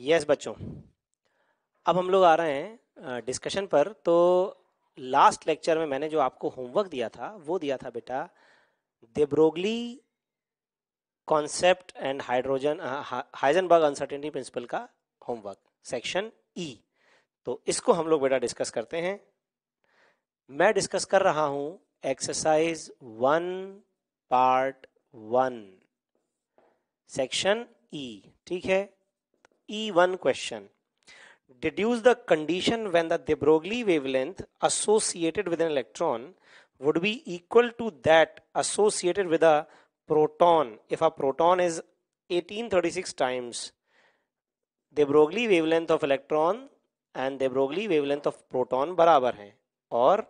Yes yes, बच्चों अब हम लोग आ रहे हैं डिस्कशन पर तो लास्ट लेक्चर में मैंने जो आपको होमवर्क दिया था वो दिया था बेटा de Broglie concept and hydrogen Heisenberg uncertainty principle का होमवर्क सेक्शन ई तो इसको हम लोग बेटा डिस्कस करते हैं मैं डिस्कस कर रहा हूं exercise one part one section E ठीक है E one question deduce the condition when the de Broglie wavelength associated with an electron would be equal to that associated with a proton if a proton is 1836 times de Broglie wavelength of electron and de Broglie wavelength of proton बराबर है और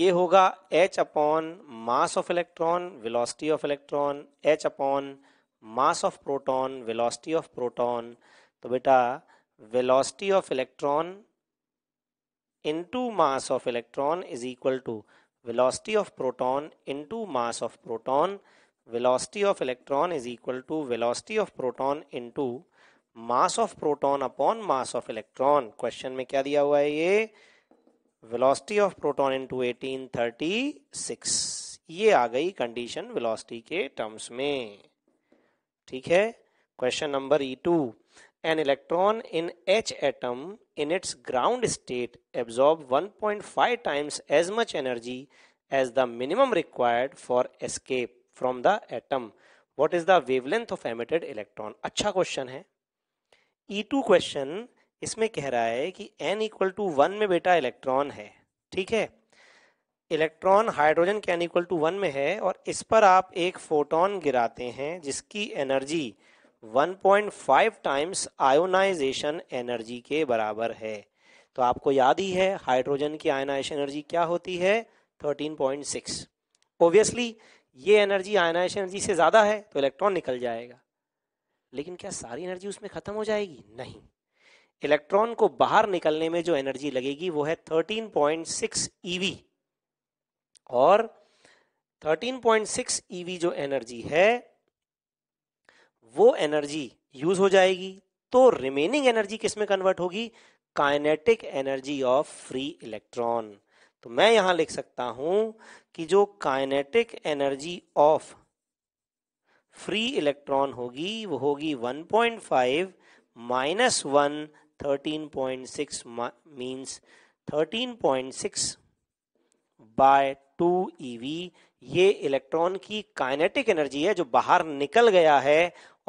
ये होगा H upon mass of electron velocity of electron H upon mass of proton velocity of proton तो बेटा velocity of electron into mass of electron is equal to velocity of proton into mass of proton velocity of electron is equal to velocity of proton into mass of proton upon mass of electron question में क्या दिया हुआ है ये velocity of proton into 1836 ये आ गई condition velocity के terms में ठीक है question number E two an electron in H atom in its ground state absorb 1.5 times as much energy as the minimum required for escape from the atom what is the wavelength of emitted electron अच्छा question है E to question इसमें कह रहा है कि N equal to one में बेटा electron है ठीक है इलेक्ट्रॉन हाइड्रोजन के इक्वल टू वन में है और इस पर आप एक फोटोन गिराते हैं जिसकी एनर्जी 1.5 टाइम्स आयोनाइजेशन एनर्जी के बराबर है तो आपको याद ही है हाइड्रोजन की आयोनाइजेशन एनर्जी क्या होती है 13.6 ओब्वियसली ये एनर्जी आयोनाइजेशन एनर्जी से ज़्यादा है तो इलेक्ट्रॉन निकल जाएगा लेकिन क्या सारी एनर्जी उसमें ख़त्म हो जाएगी नहीं इलेक्ट्रॉन को बाहर निकलने में जो एनर्जी लगेगी वो है 13.6 ईवी और 13.6 ईवी e जो एनर्जी है वो एनर्जी यूज हो जाएगी तो रिमेनिंग एनर्जी किस में कन्वर्ट होगी kinetic energy of free electron तो मैं यहां लिख सकता हूं कि जो kinetic energy of free electron होगी वो होगी 1.5 point five minus one thirteen point six means thirteen point six by two eV e ये इलेक्ट्रॉन की काइनेटिक एनर्जी है जो बाहर निकल गया है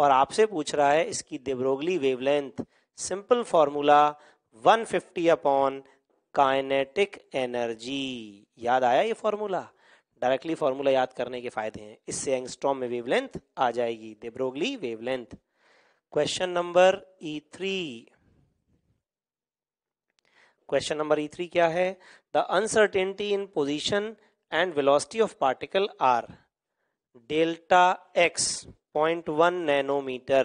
और आपसे पूछ रहा है इसकी de Broglie wavelength simple formula 150 fifty upon kinetic energy याद आया ये फॉर्मूला डायरेक्टली फॉर्मूला याद करने के फायदे हैं इससे एंगस्ट्रॉम में वेवलेंथ आ जाएगी de Broglie wavelength question number E e three question number E e three क्या है the uncertainty in position and velocity of particle are delta x 0.1 nanometer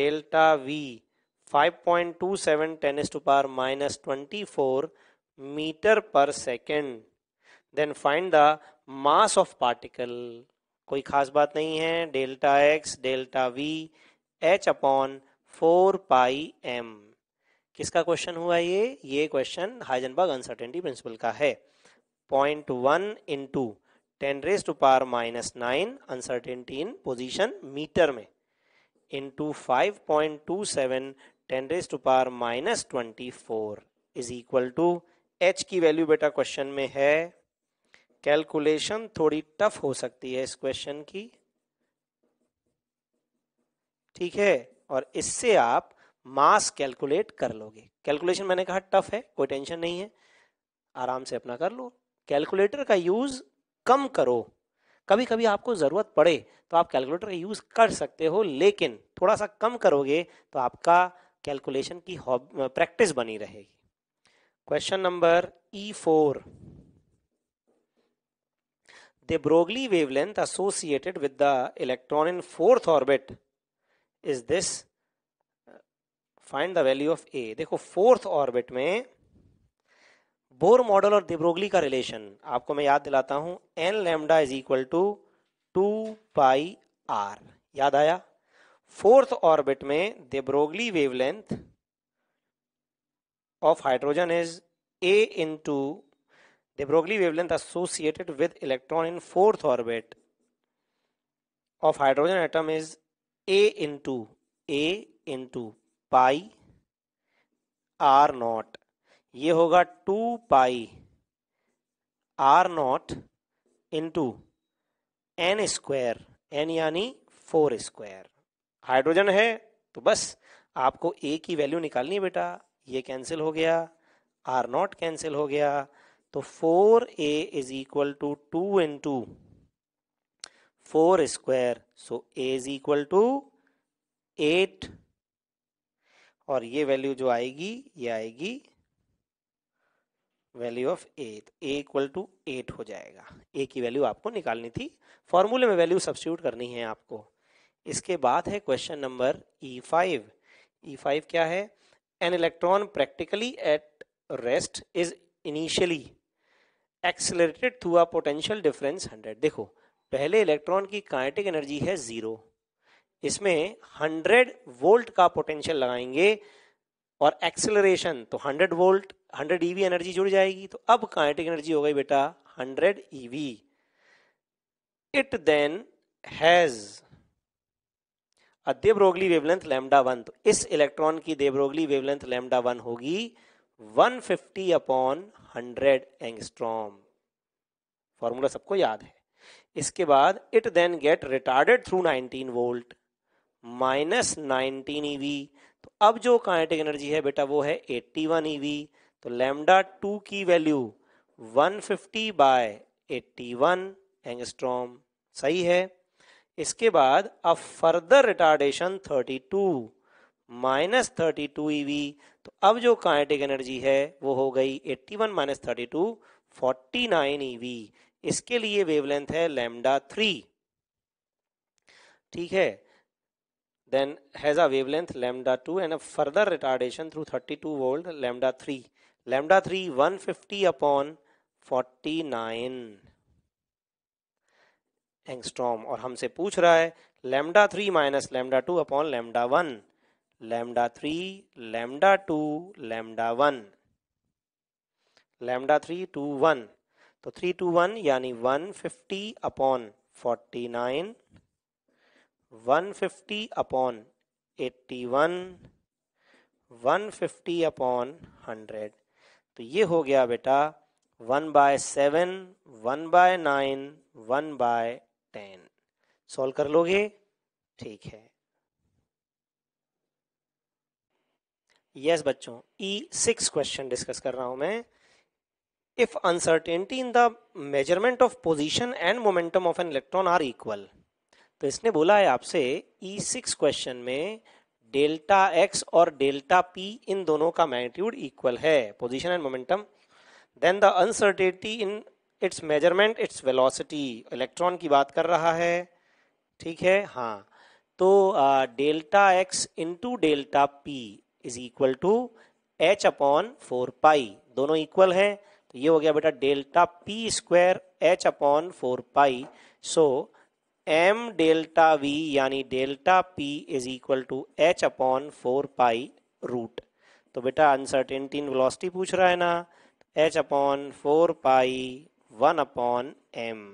delta v 5.27 10 to power minus 24 meter per second then find the mass of particle कोई खास बात नहीं है delta X delta V H upon four pi M किसका question हुआ ये ये question Heisenberg uncertainty principle का है point one two ten raise to power minus nine uncertainty in position metre में in two five point two seven ten raise to power minus twenty four is equal to H की value बेटा question में है calculation थोड़ी tough हो सकती है इस क्वेश्चन की ठीक है और इससे आप मास कैलकुलेट कर लोगे कैलकुलेशन मैंने कहा टफ है कोई टेंशन नहीं है आराम से अपना कर लो कैलकुलेटर का यूज़ कम करो कभी कभी आपको ज़रूरत पड़े तो आप कैलकुलेटर का यूज़ कर सकते हो लेकिन थोड़ा सा कम करोगे तो आपका कैलकुलेशन की प्रैक्टिस बनी रहेगी question number E e four the Broglie wavelength associated with the electron in fourth orbit is this find the value of a देखो fourth orbit में बोर मॉडल और दिब्रोगली का रिलेशन आपको मैं याद दिलाता हूं N lambda is equal to two pi R याद आया फोर्थ ऑर्बिट में de Broglie wavelength of hydrogen is A into de Broglie wavelength associated with electron in fourth orbit of hydrogen atom is A into A into pi R naught ये होगा two pi R naught into N square N यानी four square hydrogen है तो बस आपको ए की value निकालनी है बेटा ये कैंसिल हो गया आर नॉट कैंसिल हो गया तो four A is equal to two into four square so A is equal to eight और ये वैल्यू जो आएगी ये आएगी value of eight A equal to eight हो जाएगा ए की वैल्यू आपको निकालनी थी फॉर्मूले में वैल्यू सब्सिट्यूट करनी है आपको इसके बाद है question number E five E five क्या है an electron practically at rest is initially accelerated through a potential difference hundred देखो पहले इलेक्ट्रॉन की काइनेटिक एनर्जी है जीरो इसमें हंड्रेड वोल्ट का पोटेंशियल लगाएंगे और एक्सेलरेशन तो hundred volt hundred eV e energy जुड़ जाएगी तो अब काइनेटिक एनर्जी हो गई बेटा hundred eV it then has de Broglie wavelength lambda one तो इस इलेक्ट्रॉन की देवरोगली वेवलेंथ लैम्डा वन होगी 150 fifty upon hundred angstrom formula सबको याद है इसके बाद it then get retarded through 19 volt minus nineteen eV तो अब जो काइनेटिक एनर्जी है बेटा वो है 81 ईवी तो लेमडा टू की value 150 fifty by eighty one angstrom सही है इसके बाद अब further retardation 32 two minus thirty two तो अब जो काइनेटिक एनर्जी है वो हो गई 81 one minus thirty two forty इसके लिए वेवलेंथ है लेमडा थ्री ठीक है then has a wavelength lambda two and a further retardation through 32 volt lambda three lambda three one fifty upon forty nine angstrom और हमसे पूछ रहा है lambda three minus lambda two upon lambda one lambda three lambda two lambda one lambda three two one तो three two one यानी one fifty upon forty nine one fifty upon eighty one one fifty upon hundred तो ये हो गया बेटा one by seven one by nine one by ten solve कर लोगे ठीक है यस yes, बच्चों ई सिक्स क्वेश्चन डिस्कस कर रहा हूं मैं if uncertainty in the measurement of position and momentum of an electron are equal तो इसने बोला है आपसे ई सिक्स क्वेश्चन में डेल्टा एक्स और डेल्टा पी इन दोनों का मैग्नीट्यूड इक्वल है position and momentum then the uncertainty in its measurement its velocity electron की बात कर रहा है ठीक है हाँ तो delta X into delta P is equal to H upon four पाई दोनों इक्वल हैं तो ये हो गया बेटा delta P square H upon four pi so so, M delta V यानी delta P is equal to H upon four pi root तो बेटा अनसर्टेनिटी इन वेलोसिटी पूछ रहा है ना H upon four pi one upon M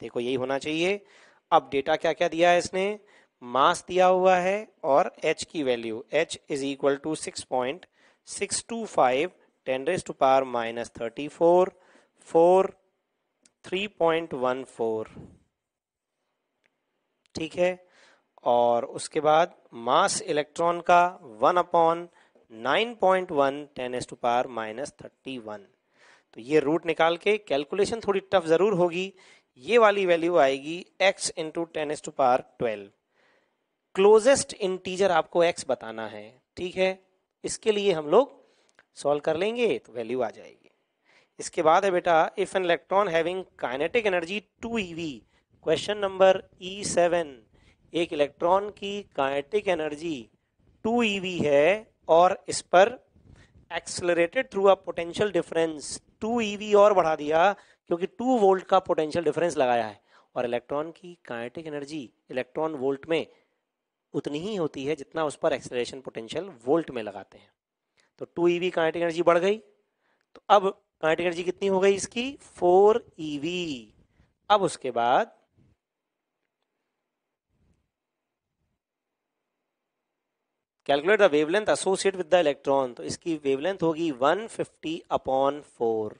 देखो यही होना चाहिए अब डेटा क्या क्या दिया है इसने मास दिया हुआ है और एच की value H is equal to six point six two five ten raise to power minus thirty four four three point one four ठीक है और उसके बाद मास इलेक्ट्रॉन का one upon nine point one ten raise to power minus thirty one तो ये root निकाल के कैलकुलेशन थोड़ी टफ जरूर होगी ये वाली वैल्यू आएगी X into ten raise to power twelve closest integer आपको एक्स बताना है ठीक है इसके लिए हम लोग सॉल्व कर लेंगे तो वैल्यू आ जाएगी इसके बाद है बेटा if an electron having kinetic energy two eV question number E seven एक इलेक्ट्रॉन की काइनेटिक एनर्जी टू ई है और इस पर accelerated through a potential difference two E और बढ़ा दिया क्योंकि टू वोल्ट का पोटेंशियल डिफरेंस लगाया है और इलेक्ट्रॉन की काइनेटिक एनर्जी इलेक्ट्रॉन वोल्ट में उतनी ही होती है जितना उस पर एक्सलरेशन पोटेंशियल वोल्ट में लगाते हैं तो two E V kinetic energy बढ़ गई तो अब काइनेटिक एनर्जी कितनी हो गई इसकी फोर ई e अब उसके बाद calculate the wavelength associate with the electron तो इसकी वेवलेंथ होगी 150 फिफ्टी अपॉन फोर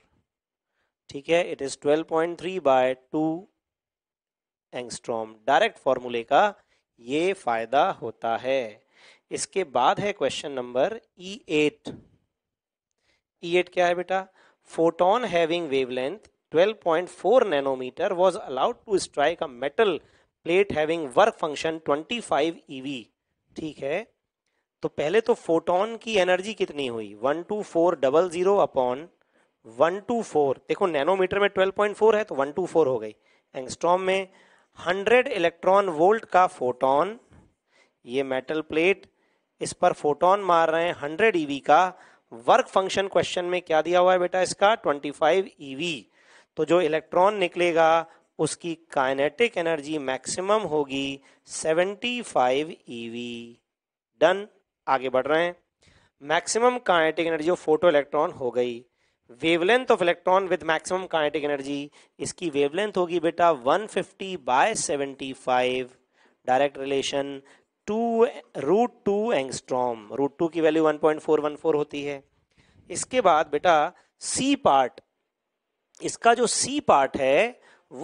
ठीक है it is 12.3 point three by two angstrom direct फॉर्मूले का ये फायदा होता है इसके बाद है question number E eight E eight क्या है बेटा photon having wavelength 12.4 nanometre was allowed to strike a metal plate having work function 25 eV ठीक है तो पहले तो फोटोन की एनर्जी कितनी हुई one two four double zero upon one two four देखो नैनोमीटर में ट्वेल्व पॉइंट फोर है तो वन टू फोर हो गई एंगस्ट्रॉम में हंड्रेड इलेक्ट्रॉन वोल्ट का फोटोन ये मेटल प्लेट इस पर फोटोन मार रहे हैं हंड्रेड ईवी e का वर्क फंक्शन क्वेश्चन में क्या दिया हुआ है बेटा इसका ट्वेंटी फाइव ईवी e तो जो इलेक्ट्रॉन निकलेगा उसकी काइनेटिक एनर्जी मैक्सिमम होगी seventy five eV e done आगे बढ़ रहे हैं maximum kinetic energy of photo electron हो गई wavelength of electron with maximum kinetic energy इसकी वेवलेंथ होगी बेटा 150 fifty by seventy direct relation to root two angstrom root two की वैल्यू 1.414 होती है इसके बाद बेटा सी पार्ट इसका जो सी पार्ट है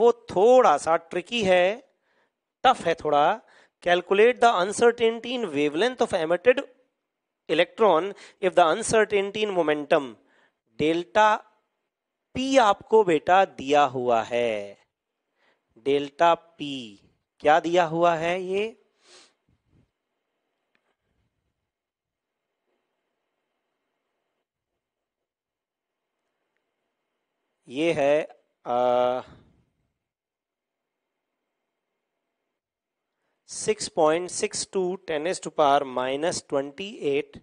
वो थोड़ा सा ट्रिकी है टफ है थोड़ा calculate the uncertainty in wavelength of emitted electron if the uncertainty momentum delta P आपको बेटा दिया हुआ है डेल्टा पी क्या दिया हुआ है ये ये है आ, 6.62 ten raise to power minus twenty eight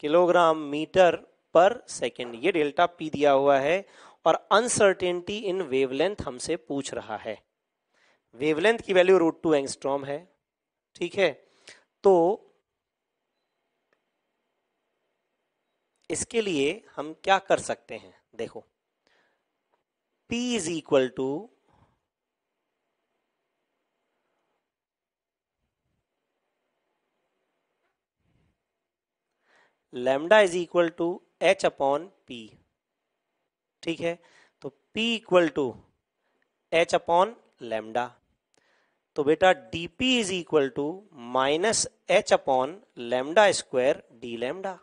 kilogram metre per second ये डेल्टा पी दिया हुआ है और अनसर्टेनिटी इन वेवलेंथ हमसे पूछ रहा है वेवलेंथ की वैल्यू रूट टू एंगस्ट्रॉम है ठीक है तो इसके लिए हम क्या कर सकते हैं देखो P is equal to lambda is equal to H upon P ठीक है तो P equal to H upon lambda तो बेटा P is equal to minus H upon lambda square D lambda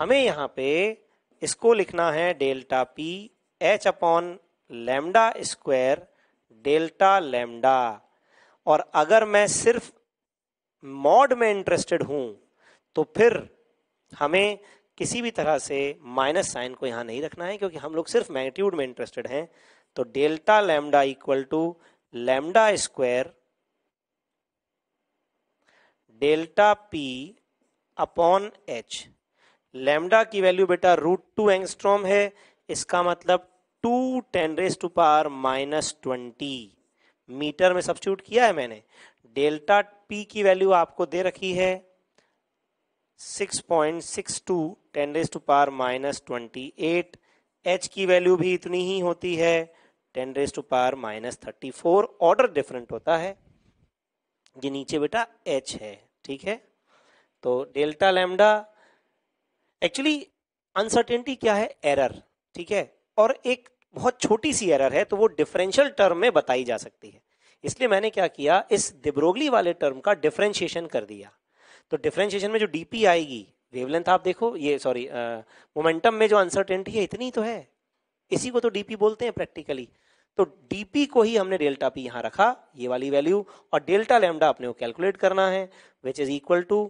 हमें यहां पे इसको लिखना है delta P H upon lambda square delta lambda और अगर मैं सिर्फ मॉड में इंटरेस्टेड हूं तो फिर हमें किसी भी तरह से माइनस साइन को यहाँ नहीं रखना है क्योंकि हम लोग सिर्फ मैग्नीट्यूड में इंटरेस्टेड हैं तो delta lambda equal to lambda square delta P upon H lambda की वैल्यू बेटा रूट टू एंगस्ट्रॉम है इसका मतलब two ten raise to power minus twenty metre में सब्सिट्यूट किया है मैंने डेल्टा पी की वैल्यू आपको दे रखी है six point six two ten raise to power minus twenty eight H की वैल्यू भी इतनी ही होती है ten raise to power minus thirty four order different होता है ये नीचे बेटा एच है ठीक है तो डेल्टा लैम्डा एक्चुअली अनसर्टेनिटी क्या है एरर ठीक है और एक बहुत छोटी सी एरर है तो वो डिफरेंशियल टर्म में बताई जा सकती है इसलिए मैंने क्या किया इस दिब्रोगली वाले टर्म का डिफ्रेंशिएशन कर दिया तो डिफ्रेंशिएशन में जो डीपी आएगी वेवलेंथ आप देखो ये सॉरी मोमेंटम में जो अनसर्टेनिटी है इतनी तो है इसी को तो डीपी बोलते हैं प्रैक्टिकली तो डीपी को ही हमने डेल्टा पी यहां रखा ये वाली वैल्यू और डेल्टा लेमडा अपने को कैलकुलेट करना है which is equal to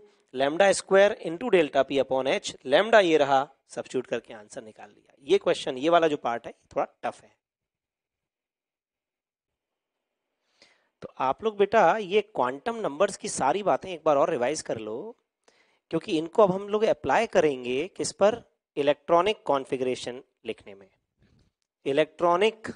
lambda square into delta P upon H lambda ये रहा सब्सिट्यूट करके आंसर निकाल लिया ये क्वेश्चन ये वाला जो पार्ट है थोड़ा टफ है तो आप लोग बेटा ये क्वांटम नंबर्स की सारी बातें एक बार और रिवाइज कर लो क्योंकि इनको अब हम लोग अप्लाई करेंगे किस पर इलेक्ट्रॉनिक कॉन्फ़िगरेशन लिखने में electronic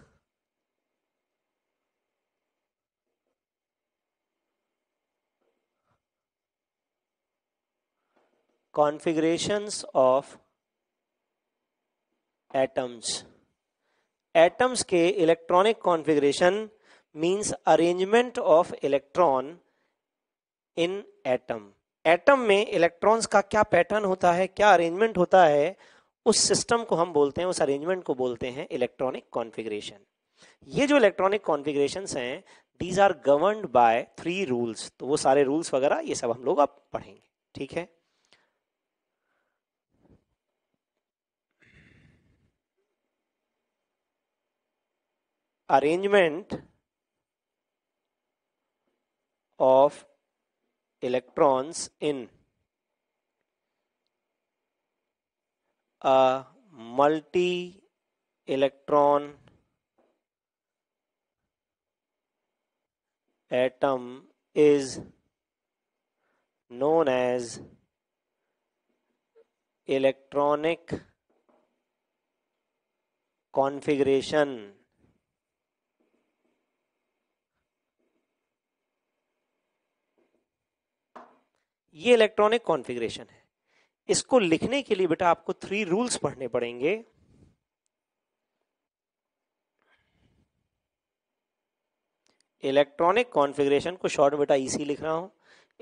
configurations of atoms atoms के electronic configuration means arrangement of electron in atom atom में इलेक्ट्रॉन्स का क्या पैटर्न होता है क्या अरेंजमेंट होता है उस सिस्टम को हम बोलते हैं उस अरेंजमेंट को बोलते हैं इलेक्ट्रॉनिक कॉन्फ़िगरेशन ये जो इलेक्ट्रॉनिक कॉन्फ़िगरेशन हैं these are governed by three rules तो वो सारे रूल्स वगैरह ये सब हम लोग अब पढ़ेंगे ठीक है arrangement of electrons in a multi electron atom is known as electronic configuration ये इलेक्ट्रॉनिक कॉन्फ़िगरेशन है इसको लिखने के लिए बेटा आपको थ्री रूल्स पढ़ने पड़ेंगे इलेक्ट्रॉनिक कॉन्फ़िगरेशन को शॉर्ट बेटा इसी लिख रहा हूं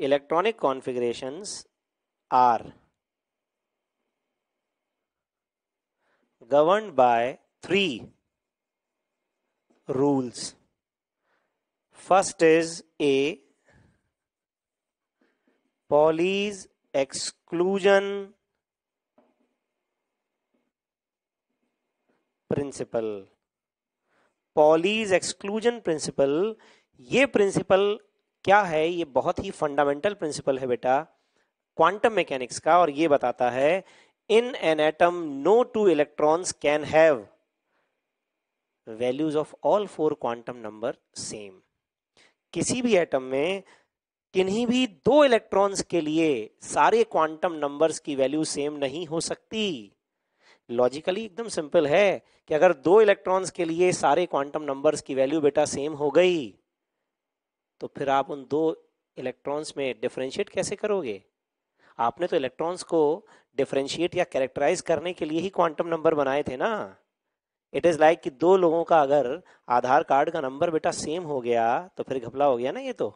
electronic configurations are govern by three rules first is a Pauli's exclusion principle Pauli's exclusion principle ये प्रिंसिपल क्या है ये बहुत ही फंडामेंटल प्रिंसिपल है बेटा क्वांटम मैकेनिक्स का और ये बताता है in an atom no two electrons can have values of all four quantum number same किसी भी एटम में किन्हीं भी दो इलेक्ट्रॉन्स के लिए सारे क्वांटम नंबर्स की वैल्यू सेम नहीं हो सकती लॉजिकली एकदम सिंपल है कि अगर दो इलेक्ट्रॉन्स के लिए सारे क्वांटम नंबर्स की वैल्यू बेटा सेम हो गई तो फिर आप उन दो इलेक्ट्रॉन्स में डिफ्रेंशिएट कैसे करोगे आपने तो इलेक्ट्रॉन्स को डिफ्रेंशिएट या कैरेक्टराइज करने के लिए ही क्वांटम नंबर बनाए थे ना इट इज़ लाइक कि दो लोगों का अगर आधार कार्ड का नंबर बेटा सेम हो गया तो फिर घपला हो गया ना ये तो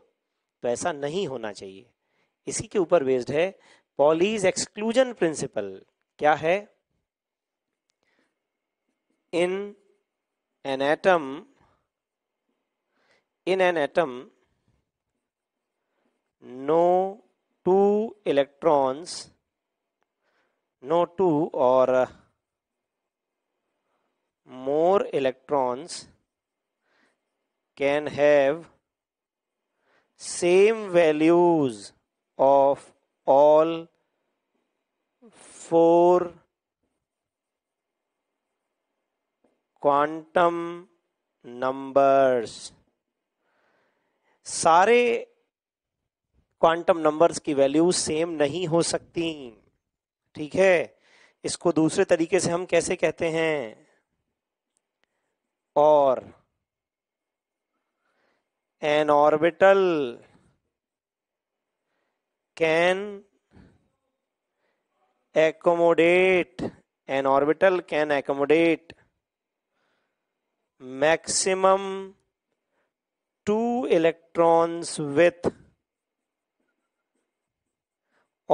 तो ऐसा नहीं होना चाहिए इसी के ऊपर बेस्ड है पॉलीज एक्सक्लूजन प्रिंसिपल क्या है in an atom in an atom no two electrons no two or more electrons can have same values of all four quantum numbers सारे क्वांटम नंबर्स की वैल्यू सेम नहीं हो सकती ठीक है इसको दूसरे तरीके से हम कैसे कहते हैं और an orbital can accommodate an orbital can accommodate maximum two electrons with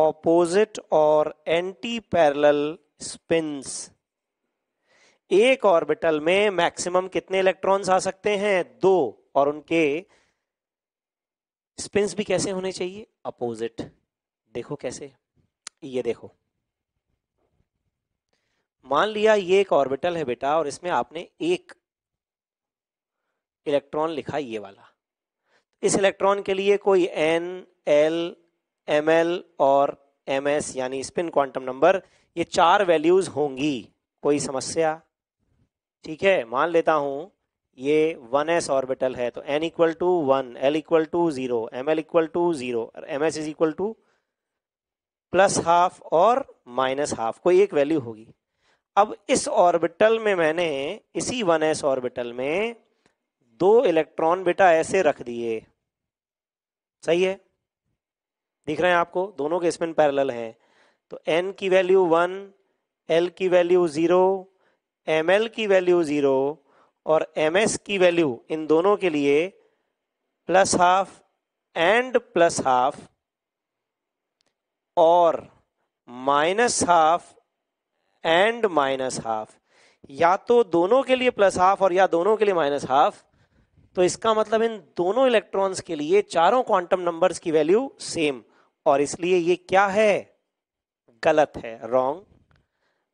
opposite or anti parallel spins एक ऑर्बिटल में मैक्सिमम कितने इलेक्ट्रॉन्स आ सकते हैं दो और उनके स्पिन्स भी कैसे होने चाहिए अपोजिट देखो कैसे ये देखो मान लिया ये एक ऑर्बिटल है बेटा और इसमें आपने एक इलेक्ट्रॉन लिखा ये वाला इस इलेक्ट्रॉन के लिए कोई एन एल एम एल और एम एस यानी स्पिन क्वांटम नंबर ये चार वैल्यूज होंगी कोई समस्या ठीक है मान लेता हूं ये वन एस ऑर्बिटल है तो N equal to one L equal to zero M L equal to zero M S is equal to plus half और माइनस हाफ कोई एक वैल्यू होगी अब इस ऑर्बिटल में मैंने इसी वन एस ऑर्बिटल में दो इलेक्ट्रॉन बेटा ऐसे रख दिए सही है दिख रहे हैं आपको दोनों के स्पिन पैरेलल हैं तो एन की वैल्यू वन एल की वैल्यू ज़ीरो एम की वैल्यू ज़ीरो और एम एस की वैल्यू इन दोनों के लिए plus half and plus half और minus half and minus half या तो दोनों के लिए प्लस हाफ और या दोनों के लिए माइनस हाफ तो इसका मतलब इन दोनों इलेक्ट्रॉन्स के लिए चारों क्वांटम नंबर्स की वैल्यू सेम और इसलिए ये क्या है गलत है रॉन्ग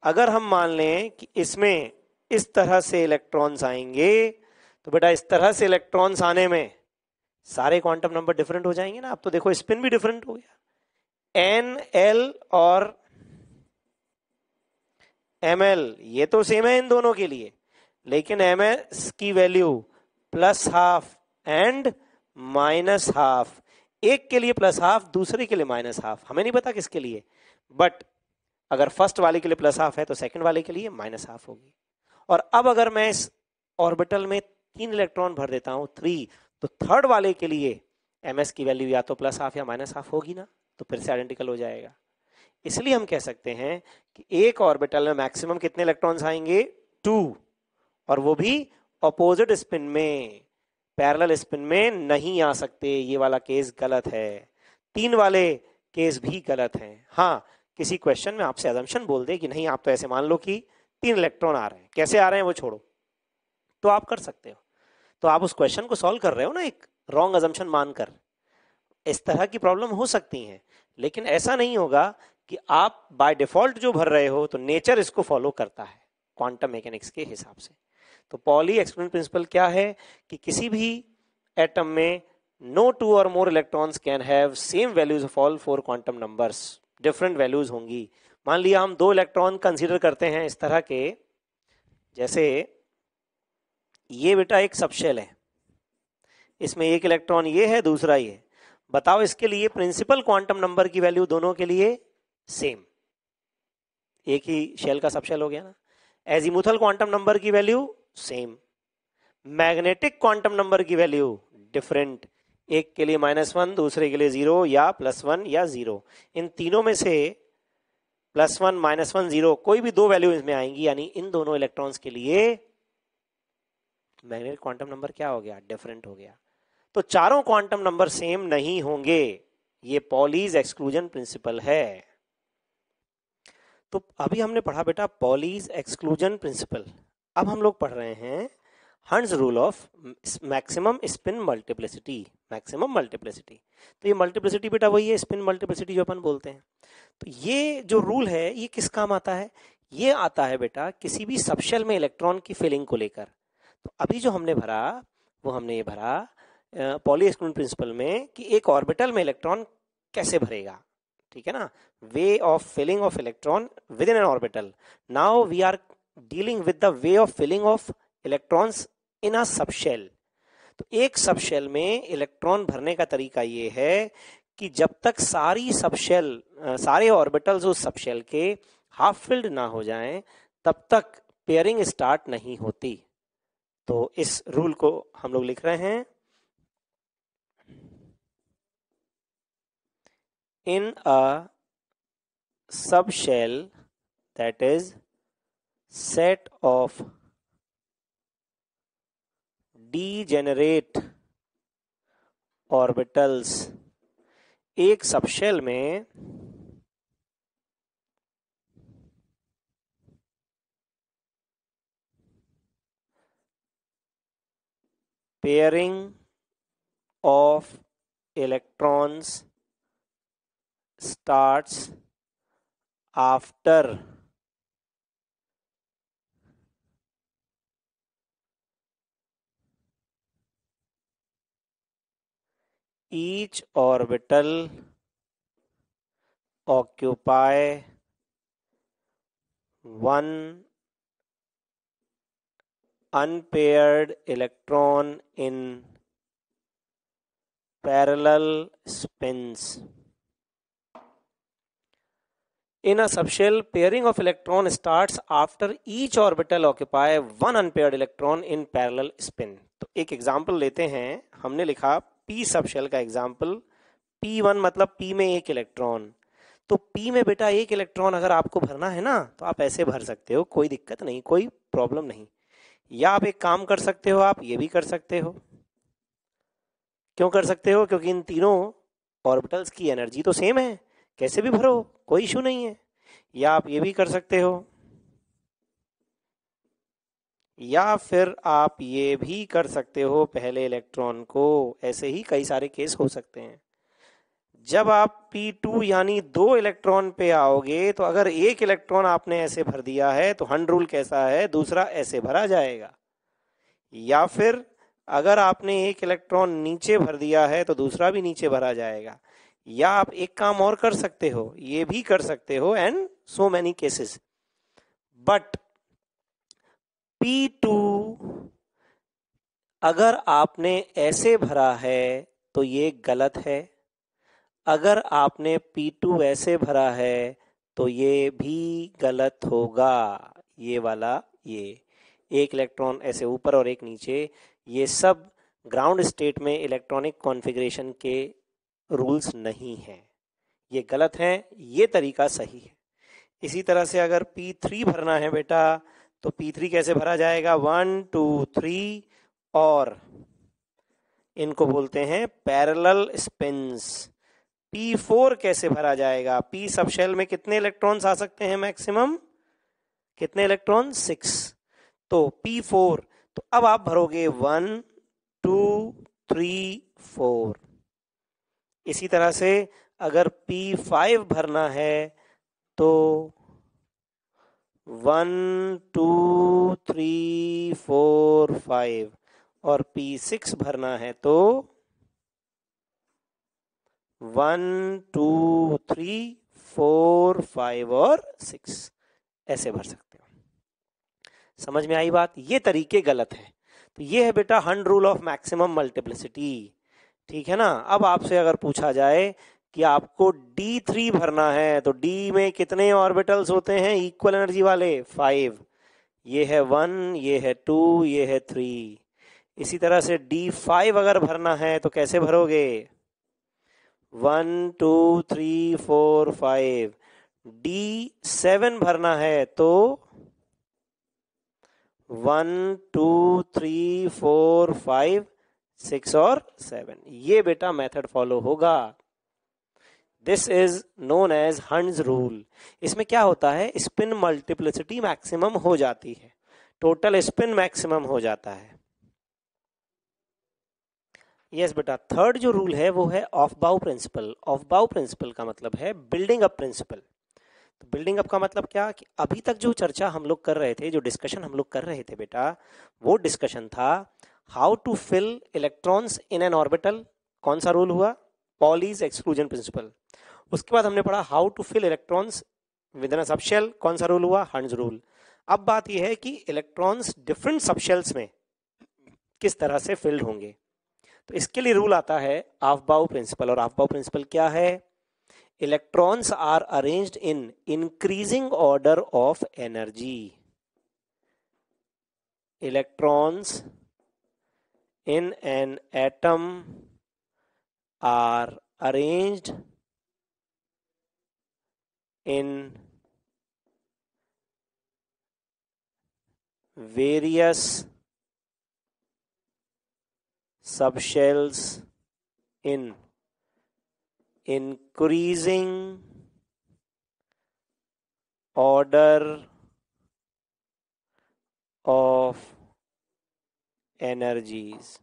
अगर हम मान लें कि इसमें इस तरह से इलेक्ट्रॉन्स आएंगे तो बेटा इस तरह से इलेक्ट्रॉन्स आने में सारे क्वांटम नंबर डिफरेंट हो जाएंगे ना आप तो देखो स्पिन भी डिफरेंट हो गया एन एल और एम एल ये तो सेम है इन दोनों के लिए लेकिन एम एस की value plus half and minus half एक के लिए प्लस हाफ दूसरे के लिए माइनस हाफ हमें नहीं पता किसके लिए बट अगर फर्स्ट वाले के लिए प्लस हाफ है तो सेकंड वाले के लिए माइनस हाफ होगी और अब अगर मैं इस ऑर्बिटल में तीन इलेक्ट्रॉन भर देता हूँ थ्री तो थर्ड वाले के लिए एम की वैल्यू या तो प्लस हाफ या माइनस हाफ होगी ना तो फिर से आइडेंटिकल हो जाएगा इसलिए हम कह सकते हैं कि एक ऑर्बिटल में मैक्सिमम कितने इलेक्ट्रॉन्स आएंगे टू और वो भी अपोजिट स्पिन में पैरेलल स्पिन में नहीं आ सकते ये वाला केस गलत है तीन वाले केस भी गलत हैं हाँ किसी क्वेश्चन में आपसे एजम्पन बोल दे कि नहीं आप तो ऐसे मान लो कि तीन इलेक्ट्रॉन आ रहे हैं कैसे आ रहे हैं वो छोड़ो तो आप कर सकते हो तो आप उस क्वेश्चन को सॉल्व कर रहे हो ना एक रॉन्ग अजम्पन मानकर इस तरह की प्रॉब्लम हो सकती हैं लेकिन ऐसा नहीं होगा कि आप बाय डिफॉल्ट जो भर रहे हो तो नेचर इसको फॉलो करता है क्वांटम मैकेनिक्स के हिसाब से तो पॉली एक्सपेरिमेंट प्रिंसिपल क्या है कि किसी भी एटम में no two or more electrons can have same values of all four quantum numbers different values होंगी मान लिया हम दो इलेक्ट्रॉन कंसीडर करते हैं इस तरह के जैसे ये बेटा एक सबशेल है इसमें एक इलेक्ट्रॉन ये है दूसरा ये बताओ इसके लिए प्रिंसिपल क्वांटम नंबर की वैल्यू दोनों के लिए सेम एक ही शेल का सबशेल हो गया ना एजीमुथल क्वांटम नंबर की value same magnetic quantum number की वैल्यू डिफरेंट एक के लिए माइनस वन दूसरे के लिए जीरो या प्लस वन या जीरो इन तीनों में से plus one minus one zero कोई भी दो वैल्यू इसमें आएंगी यानी इन दोनों इलेक्ट्रॉन्स के लिए मैग्नेटिक क्वांटम नंबर क्या हो गया डिफरेंट हो गया तो चारों क्वांटम नंबर सेम नहीं होंगे ये पॉलीज एक्सक्लूजन प्रिंसिपल है तो अभी हमने पढ़ा बेटा पॉलीज एक्सक्लूजन प्रिंसिपल अब हम लोग पढ़ रहे हैं Hund's rule of maximum spin multiplicity maximum multiplicity तो ये मल्टीप्लिसिटी बेटा वही है स्पिन मल्टीप्लिसिटी जो अपन बोलते हैं तो ये जो रूल है ये किस काम आता है ये आता है बेटा किसी भी सबशेल में इलेक्ट्रॉन की फिलिंग को लेकर तो अभी जो हमने भरा वो हमने ये भरा पॉली प्रिंसिपल में कि एक ऑर्बिटल में इलेक्ट्रॉन कैसे भरेगा ठीक है ना way of filling of electron within an orbital now we are dealing with the way of filling of electrons in a subshell तो एक सबशेल में इलेक्ट्रॉन भरने का तरीका ये है कि जब तक सारी सबशेल सारे ऑर्बिटल्स उस सबशेल के हाफ फिल्ड ना हो जाएं तब तक पेयरिंग स्टार्ट नहीं होती तो इस रूल को हम लोग लिख रहे हैं in a subshell that is set of degenerate orbitals एक सबशेल में pairing of electrons starts after each orbital occupy one unpaired electron in parallel spins in a subshell pairing of electron starts after each orbital occupy one unpaired electron in parallel spin तो एक example लेते हैं हमने लिखा P subshell का example P one मतलब P में एक इलेक्ट्रॉन तो पी में बेटा एक इलेक्ट्रॉन अगर आपको भरना है ना तो आप ऐसे भर सकते हो कोई दिक्कत नहीं कोई प्रॉब्लम नहीं या आप एक काम कर सकते हो आप ये भी कर सकते हो क्यों कर सकते हो क्योंकि इन तीनों ऑर्बिटल्स की एनर्जी तो सेम है कैसे भी भरो कोई इशू नहीं है या आप ये भी कर सकते हो या फिर आप ये भी कर सकते हो पहले इलेक्ट्रॉन को ऐसे ही कई सारे केस हो सकते हैं जब आप P2 यानी दो इलेक्ट्रॉन पे आओगे तो अगर एक इलेक्ट्रॉन आपने ऐसे भर दिया है तो हंड रूल कैसा है दूसरा ऐसे भरा जाएगा या फिर अगर आपने एक इलेक्ट्रॉन नीचे भर दिया है तो दूसरा भी नीचे भरा जाएगा या आप एक काम और कर सकते हो ये भी कर सकते हो and so many cases but P2 अगर आपने ऐसे भरा है तो ये गलत है अगर आपने P2 ऐसे भरा है तो ये भी गलत होगा ये वाला ये एक इलेक्ट्रॉन ऐसे ऊपर और एक नीचे ये सब ग्राउंड स्टेट में इलेक्ट्रॉनिक कॉन्फ़िगरेशन के रूल्स नहीं हैं ये गलत हैं ये तरीका सही है इसी तरह से अगर P3 भरना है बेटा तो P3 कैसे भरा जाएगा वन टू थ्री और इनको बोलते हैं पैरेलल स्पिन्स P4 कैसे भरा जाएगा P सब शेल में कितने इलेक्ट्रॉन्स आ सकते हैं मैक्सिमम कितने इलेक्ट्रॉन सिक्स तो P4 तो अब आप भरोगे वन टू थ्री फोर इसी तरह से अगर P5 भरना है तो one two three four five और पी सिक्स भरना है तो one two three four five और सिक्स ऐसे भर सकते हो समझ में आई बात ये तरीके गलत है तो ये है बेटा Hund rule of maximum multiplicity ठीक है ना अब आपसे अगर पूछा जाए कि आपको D3 भरना है तो D में कितने ऑर्बिटल्स होते हैं इक्वल एनर्जी वाले फाइव ये है वन ये है टू ये है थ्री इसी तरह से D5 अगर भरना है तो कैसे भरोगे one two three four five d seven भरना है तो one two three four five six और सेवन ये बेटा मेथड फॉलो होगा this is known as Hund rule इसमें क्या होता है स्पिन मल्टीप्लिसिटी मैक्सिमम हो जाती है टोटल स्पिन मैक्सिमम हो जाता है यस yes, बेटा थर्ड जो रूल है वो है ऑफ बाउ प्रिंसिपल ऑफ बाउ प्रिंसिपल का मतलब है बिल्डिंग अप प्रिंसिपल तो बिल्डिंग अप का मतलब क्या कि अभी तक जो चर्चा हम लोग कर रहे थे जो डिस्कशन हम लोग कर रहे थे बेटा वो डिस्कशन था how to fill electrons in an orbital कौन सा रूल हुआ पॉलीज एक्सक्लूजन प्रिंसिपल उसके बाद हमने पढ़ा how to fill electrons with an subshell कौन सा रूल हुआ हंड रूल अब बात यह है कि इलेक्ट्रॉन्स डिफरेंट सबशेल्स में किस तरह से फिल्ड होंगे तो इसके लिए रूल आता है बाउ प्रिंसिपल और बाउ प्रिंसिपल क्या है electrons are arranged in increasing order of energy electrons in an atom are arranged in various subshells in increasing order of energies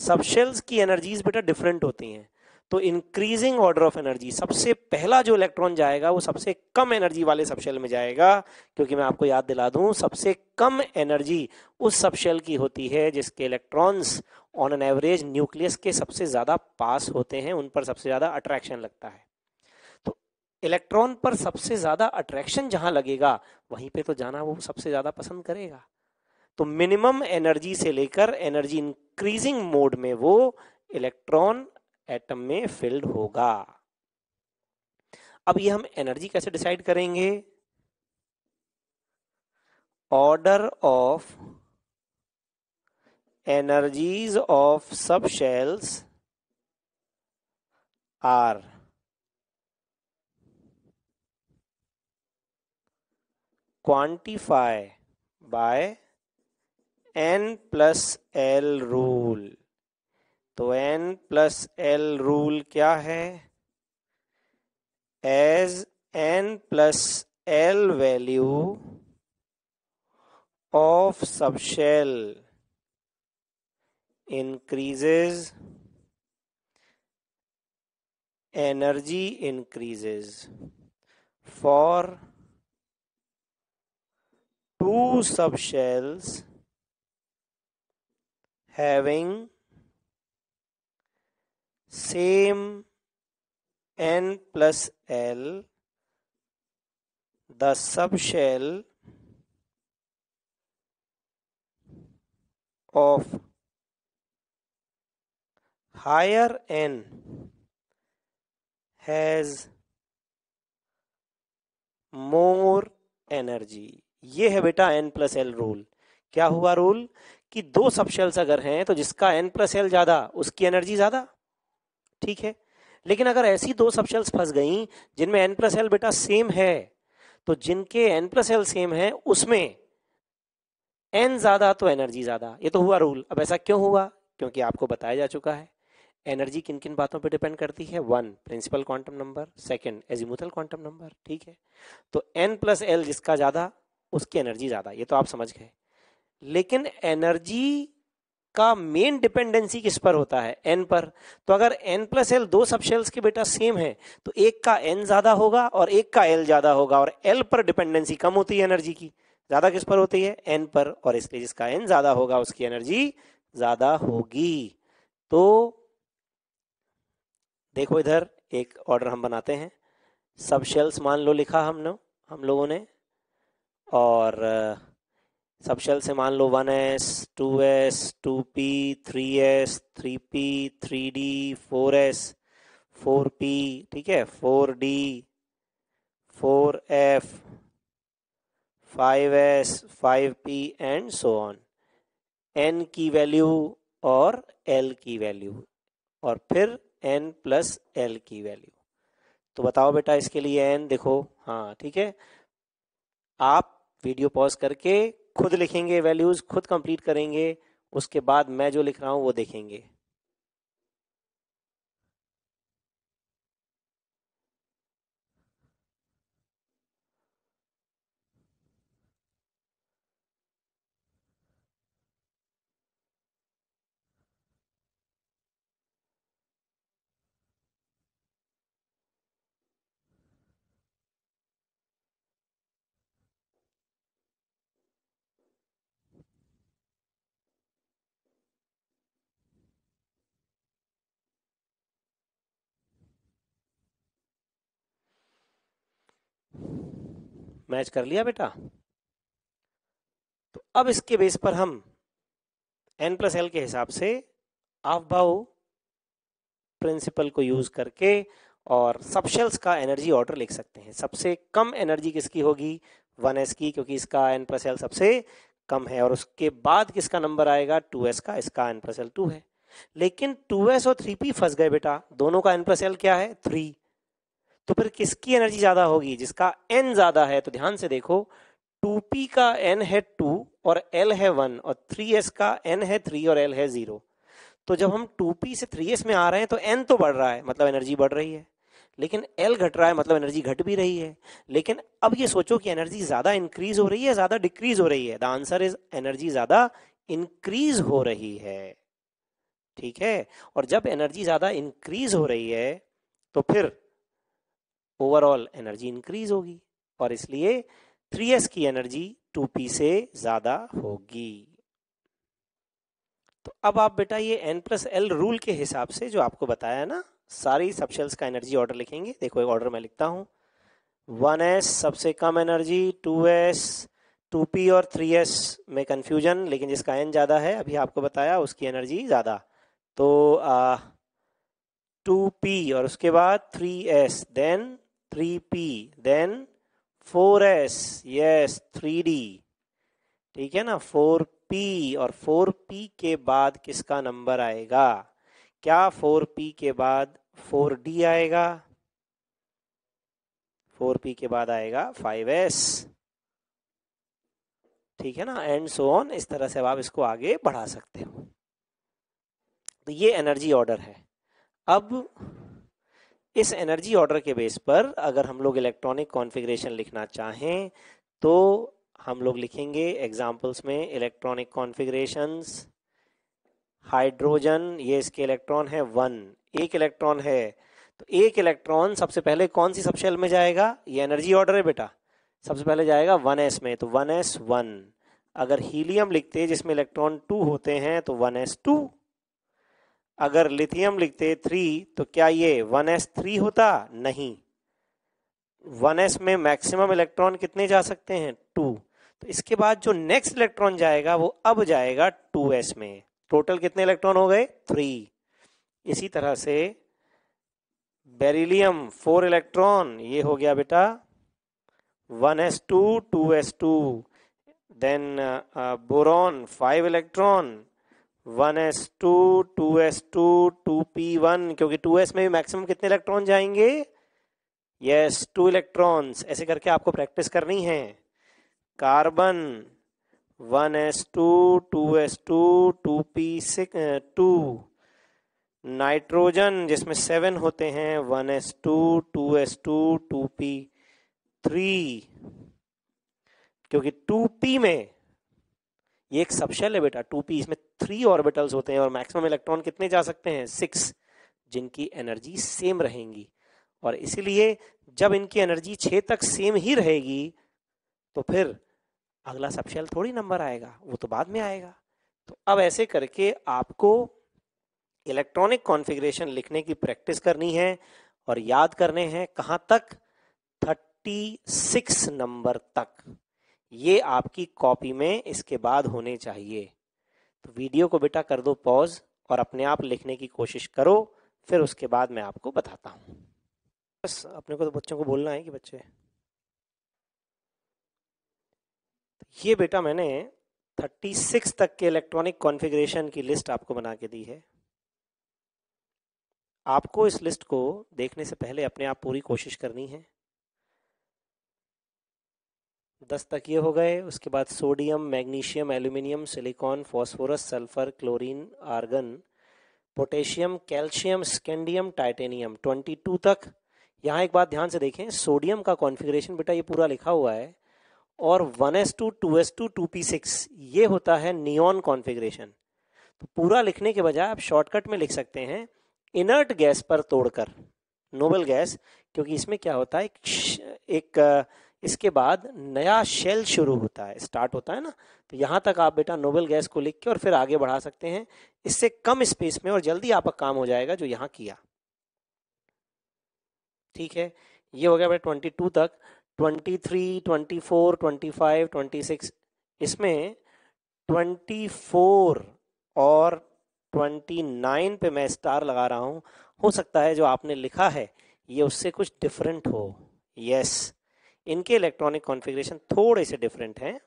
subshells की एनर्जीज बेटा डिफरेंट होती हैं तो इंक्रीजिंग ऑर्डर ऑफ एनर्जी सबसे पहला जो इलेक्ट्रॉन जाएगा वो सबसे कम एनर्जी वाले सबशेल में जाएगा क्योंकि मैं आपको याद दिला दूं सबसे कम एनर्जी उस सबशेल की होती है जिसके electrons on an average nucleus के सबसे ज़्यादा पास होते हैं उन पर सबसे ज़्यादा अट्रैक्शन लगता है तो इलेक्ट्रॉन पर सबसे ज़्यादा अट्रैक्शन जहां लगेगा वहीं पर तो जाना वो सबसे ज़्यादा पसंद करेगा तो मिनिमम एनर्जी से लेकर एनर्जी इंक्रीजिंग मोड में वो इलेक्ट्रॉन एटम में फिल्ड होगा अब ये हम एनर्जी कैसे डिसाइड करेंगे order of energies of subshells are quantify by n plus l rule तो एन प्लस एल रूल क्या है as n plus l value of subshell increases energy increases for two subshells having same n plus l the subshell of higher n has more energy ये है बेटा n plus l rule क्या हुआ rule कि दो सब shells अगर हैं तो जिसका एन प्लस एल ज्यादा उसकी एनर्जी ज्यादा ठीक है लेकिन अगर ऐसी दो सब शेल्स फंस गई जिनमें एन प्लस एल बेटा सेम है तो जिनके एन प्लस एल सेम है उसमें एन ज्यादा तो एनर्जी ज्यादा ये तो हुआ रूल अब ऐसा क्यों हुआ क्योंकि आपको बताया जा चुका है एनर्जी किन किन बातों पर डिपेंड करती है one principal quantum number second azimuthal quantum number ठीक है तो एन प्लस एल जिसका ज्यादा उसकी एनर्जी ज्यादा ये तो आप समझ गए लेकिन एनर्जी का मेन डिपेंडेंसी किस पर होता है एन पर तो अगर एन प्लस एल दो सब शेल्स के बेटा सेम है तो एक का एन ज्यादा होगा और एक का एल ज्यादा होगा और एल पर डिपेंडेंसी कम होती है एनर्जी की ज्यादा किस पर होती है एन पर और इसलिए जिसका एन ज्यादा होगा उसकी एनर्जी ज्यादा होगी तो देखो इधर एक ऑर्डर हम बनाते हैं सब शेल्स मान लो लिखा हम लोग हम लोगों ने और सब शेल से मान लो one s two s two p three s three p three d four s four p ठीक है four d four f five s five p and so on n की वैल्यू और एल की वैल्यू और फिर एन प्लस एल की वैल्यू तो बताओ बेटा इसके लिए एन देखो हाँ ठीक है आप वीडियो पॉज करके खुद लिखेंगे वैल्यूज खुद कंप्लीट करेंगे उसके बाद मैं जो लिख रहा हूं वो देखेंगे मैच कर लिया बेटा तो अब इसके बेस पर हम एन प्लस एल के हिसाब से आफ भाव प्रिंसिपल को यूज करके और सबशेल्स का एनर्जी ऑर्डर लिख सकते हैं सबसे कम एनर्जी किसकी होगी वन एस की क्योंकि इसका एन प्लस एल सबसे कम है और उसके बाद किसका नंबर आएगा टू एस का इसका एन प्लस एल टू है लेकिन टू एस और थ्री पी फंस गए बेटा दोनों का एन प्लस एल क्या है थ्री तो फिर किसकी एनर्जी ज्यादा होगी जिसका एन ज्यादा है तो ध्यान से देखो टू पी का एन है टू और एल है वन और थ्री एस का एन है थ्री और एल है जीरो तो जब हम टू पी से थ्री एस में आ रहे हैं तो एन तो बढ़ रहा है मतलब एनर्जी बढ़ रही है लेकिन एल घट रहा है मतलब एनर्जी घट भी रही है लेकिन अब ये सोचो कि एनर्जी ज्यादा इंक्रीज हो रही है ज्यादा डिक्रीज हो रही है द आंसर इज एनर्जी ज्यादा इंक्रीज हो रही है ठीक है और जब एनर्जी ज्यादा इंक्रीज हो रही है तो फिर ओवरऑल एनर्जी इंक्रीज होगी और इसलिए 3s की एनर्जी 2p से ज्यादा होगी तो अब आप बेटा ये n प्लस एल रूल के हिसाब से जो आपको बताया ना सारी सबशेल्स का एनर्जी ऑर्डर लिखेंगे देखो एक ऑर्डर मैं लिखता हूं वन सबसे कम एनर्जी टू 2p और 3s में कंफ्यूजन लेकिन जिसका एन ज़्यादा है अभी आपको बताया उसकी एनर्जी ज़्यादा तो आ, 2p और उसके बाद 3s S then 3p then 4s yes 3d ठीक है ना 4p और 4p के बाद किसका नंबर आएगा क्या 4p के बाद 4d आएगा 4p के बाद आएगा 5s ठीक है ना एंड सो ऑन इस तरह से आप इसको आगे बढ़ा सकते हो तो ये एनर्जी ऑर्डर है अब इस एनर्जी ऑर्डर के बेस पर अगर हम लोग इलेक्ट्रॉनिक कॉन्फ़िगरेशन लिखना चाहें तो हम लोग लिखेंगे एग्जाम्पल्स में इलेक्ट्रॉनिक कॉन्फ़िगरेशंस हाइड्रोजन ये इसके इलेक्ट्रॉन है वन एक इलेक्ट्रॉन है तो एक इलेक्ट्रॉन सबसे पहले कौन सी सबशेल में जाएगा ये एनर्जी ऑर्डर है बेटा सबसे पहले जाएगा वन एस में तो वन एस वन अगर हीलियम लिखते जिसमें इलेक्ट्रॉन टू होते हैं तो वन एस टू अगर लिथियम लिखते थ्री तो क्या ये वन एस थ्री होता नहीं वन एस में मैक्सिमम इलेक्ट्रॉन कितने जा सकते हैं टू तो इसके बाद जो नेक्स्ट इलेक्ट्रॉन जाएगा वो अब जाएगा टू एस में टोटल कितने इलेक्ट्रॉन हो गए थ्री इसी तरह से बेरिलियम फोर इलेक्ट्रॉन ये हो गया बेटा one s two two s two then boron five electron one s two two s two two p one क्योंकि टू एस में भी मैक्सिमम कितने इलेक्ट्रॉन जाएंगे यस टू इलेक्ट्रॉन्स ऐसे करके आपको प्रैक्टिस करनी है carbon one s two two s two two p six two nitrogen जिसमें सेवन होते हैं one s two two s two two p three क्योंकि टू पी में ये एक सबशेल है बेटा टू पी इसमें थ्री ऑर्बिटल्स होते हैं और मैक्सिमम इलेक्ट्रॉन कितने जा सकते हैं सिक्स जिनकी एनर्जी सेम रहेंगी और इसीलिए जब इनकी एनर्जी छः तक सेम ही रहेगी तो फिर अगला सबशेल थोड़ी नंबर आएगा वो तो बाद में आएगा तो अब ऐसे करके आपको इलेक्ट्रॉनिक कॉन्फ़िगरेशन लिखने की प्रैक्टिस करनी है और याद करने हैं कहाँ तक थर्टी सिक्स नंबर तक ये आपकी कॉपी में इसके बाद होने चाहिए तो वीडियो को बेटा कर दो पॉज और अपने आप लिखने की कोशिश करो फिर उसके बाद मैं आपको बताता हूँ बस अपने को तो बच्चों को बोलना है कि बच्चे ये बेटा मैंने 36 तक के इलेक्ट्रॉनिक कॉन्फ़िगरेशन की लिस्ट आपको बना के दी है आपको इस लिस्ट को देखने से पहले अपने आप पूरी कोशिश करनी है दस तक ये हो गए उसके बाद sodium magnesium aluminium silicon phosphorus sulphur chlorine argon potassium calcium scandium titanium 22 तक यहाँ एक बात ध्यान से देखें सोडियम का कॉन्फ़िगरेशन बेटा ये पूरा लिखा हुआ है और 1s2 2s2 2p6 ये होता है नियॉन कॉन्फ़िगरेशन तो पूरा लिखने के बजाय आप शॉर्टकट में लिख सकते हैं इनर्ट गैस पर तोड़कर नोबल गैस क्योंकि इसमें क्या होता है एक, एक इसके बाद नया शेल शुरू होता है स्टार्ट होता है ना तो यहाँ तक आप बेटा नोबल गैस को लिख के और फिर आगे बढ़ा सकते हैं इससे कम स्पेस में और जल्दी आपका काम हो जाएगा जो यहाँ किया ठीक है ये हो गया बेटा ट्वेंटी टू तक twenty three twenty four twenty five twenty six इसमें ट्वेंटी फोर और ट्वेंटी नाइन पे मैं स्टार लगा रहा हूँ हो सकता है जो आपने लिखा है ये उससे कुछ डिफरेंट हो यस yes. इनके इलेक्ट्रॉनिक कॉन्फ़िगरेशन थोड़े से डिफरेंट हैं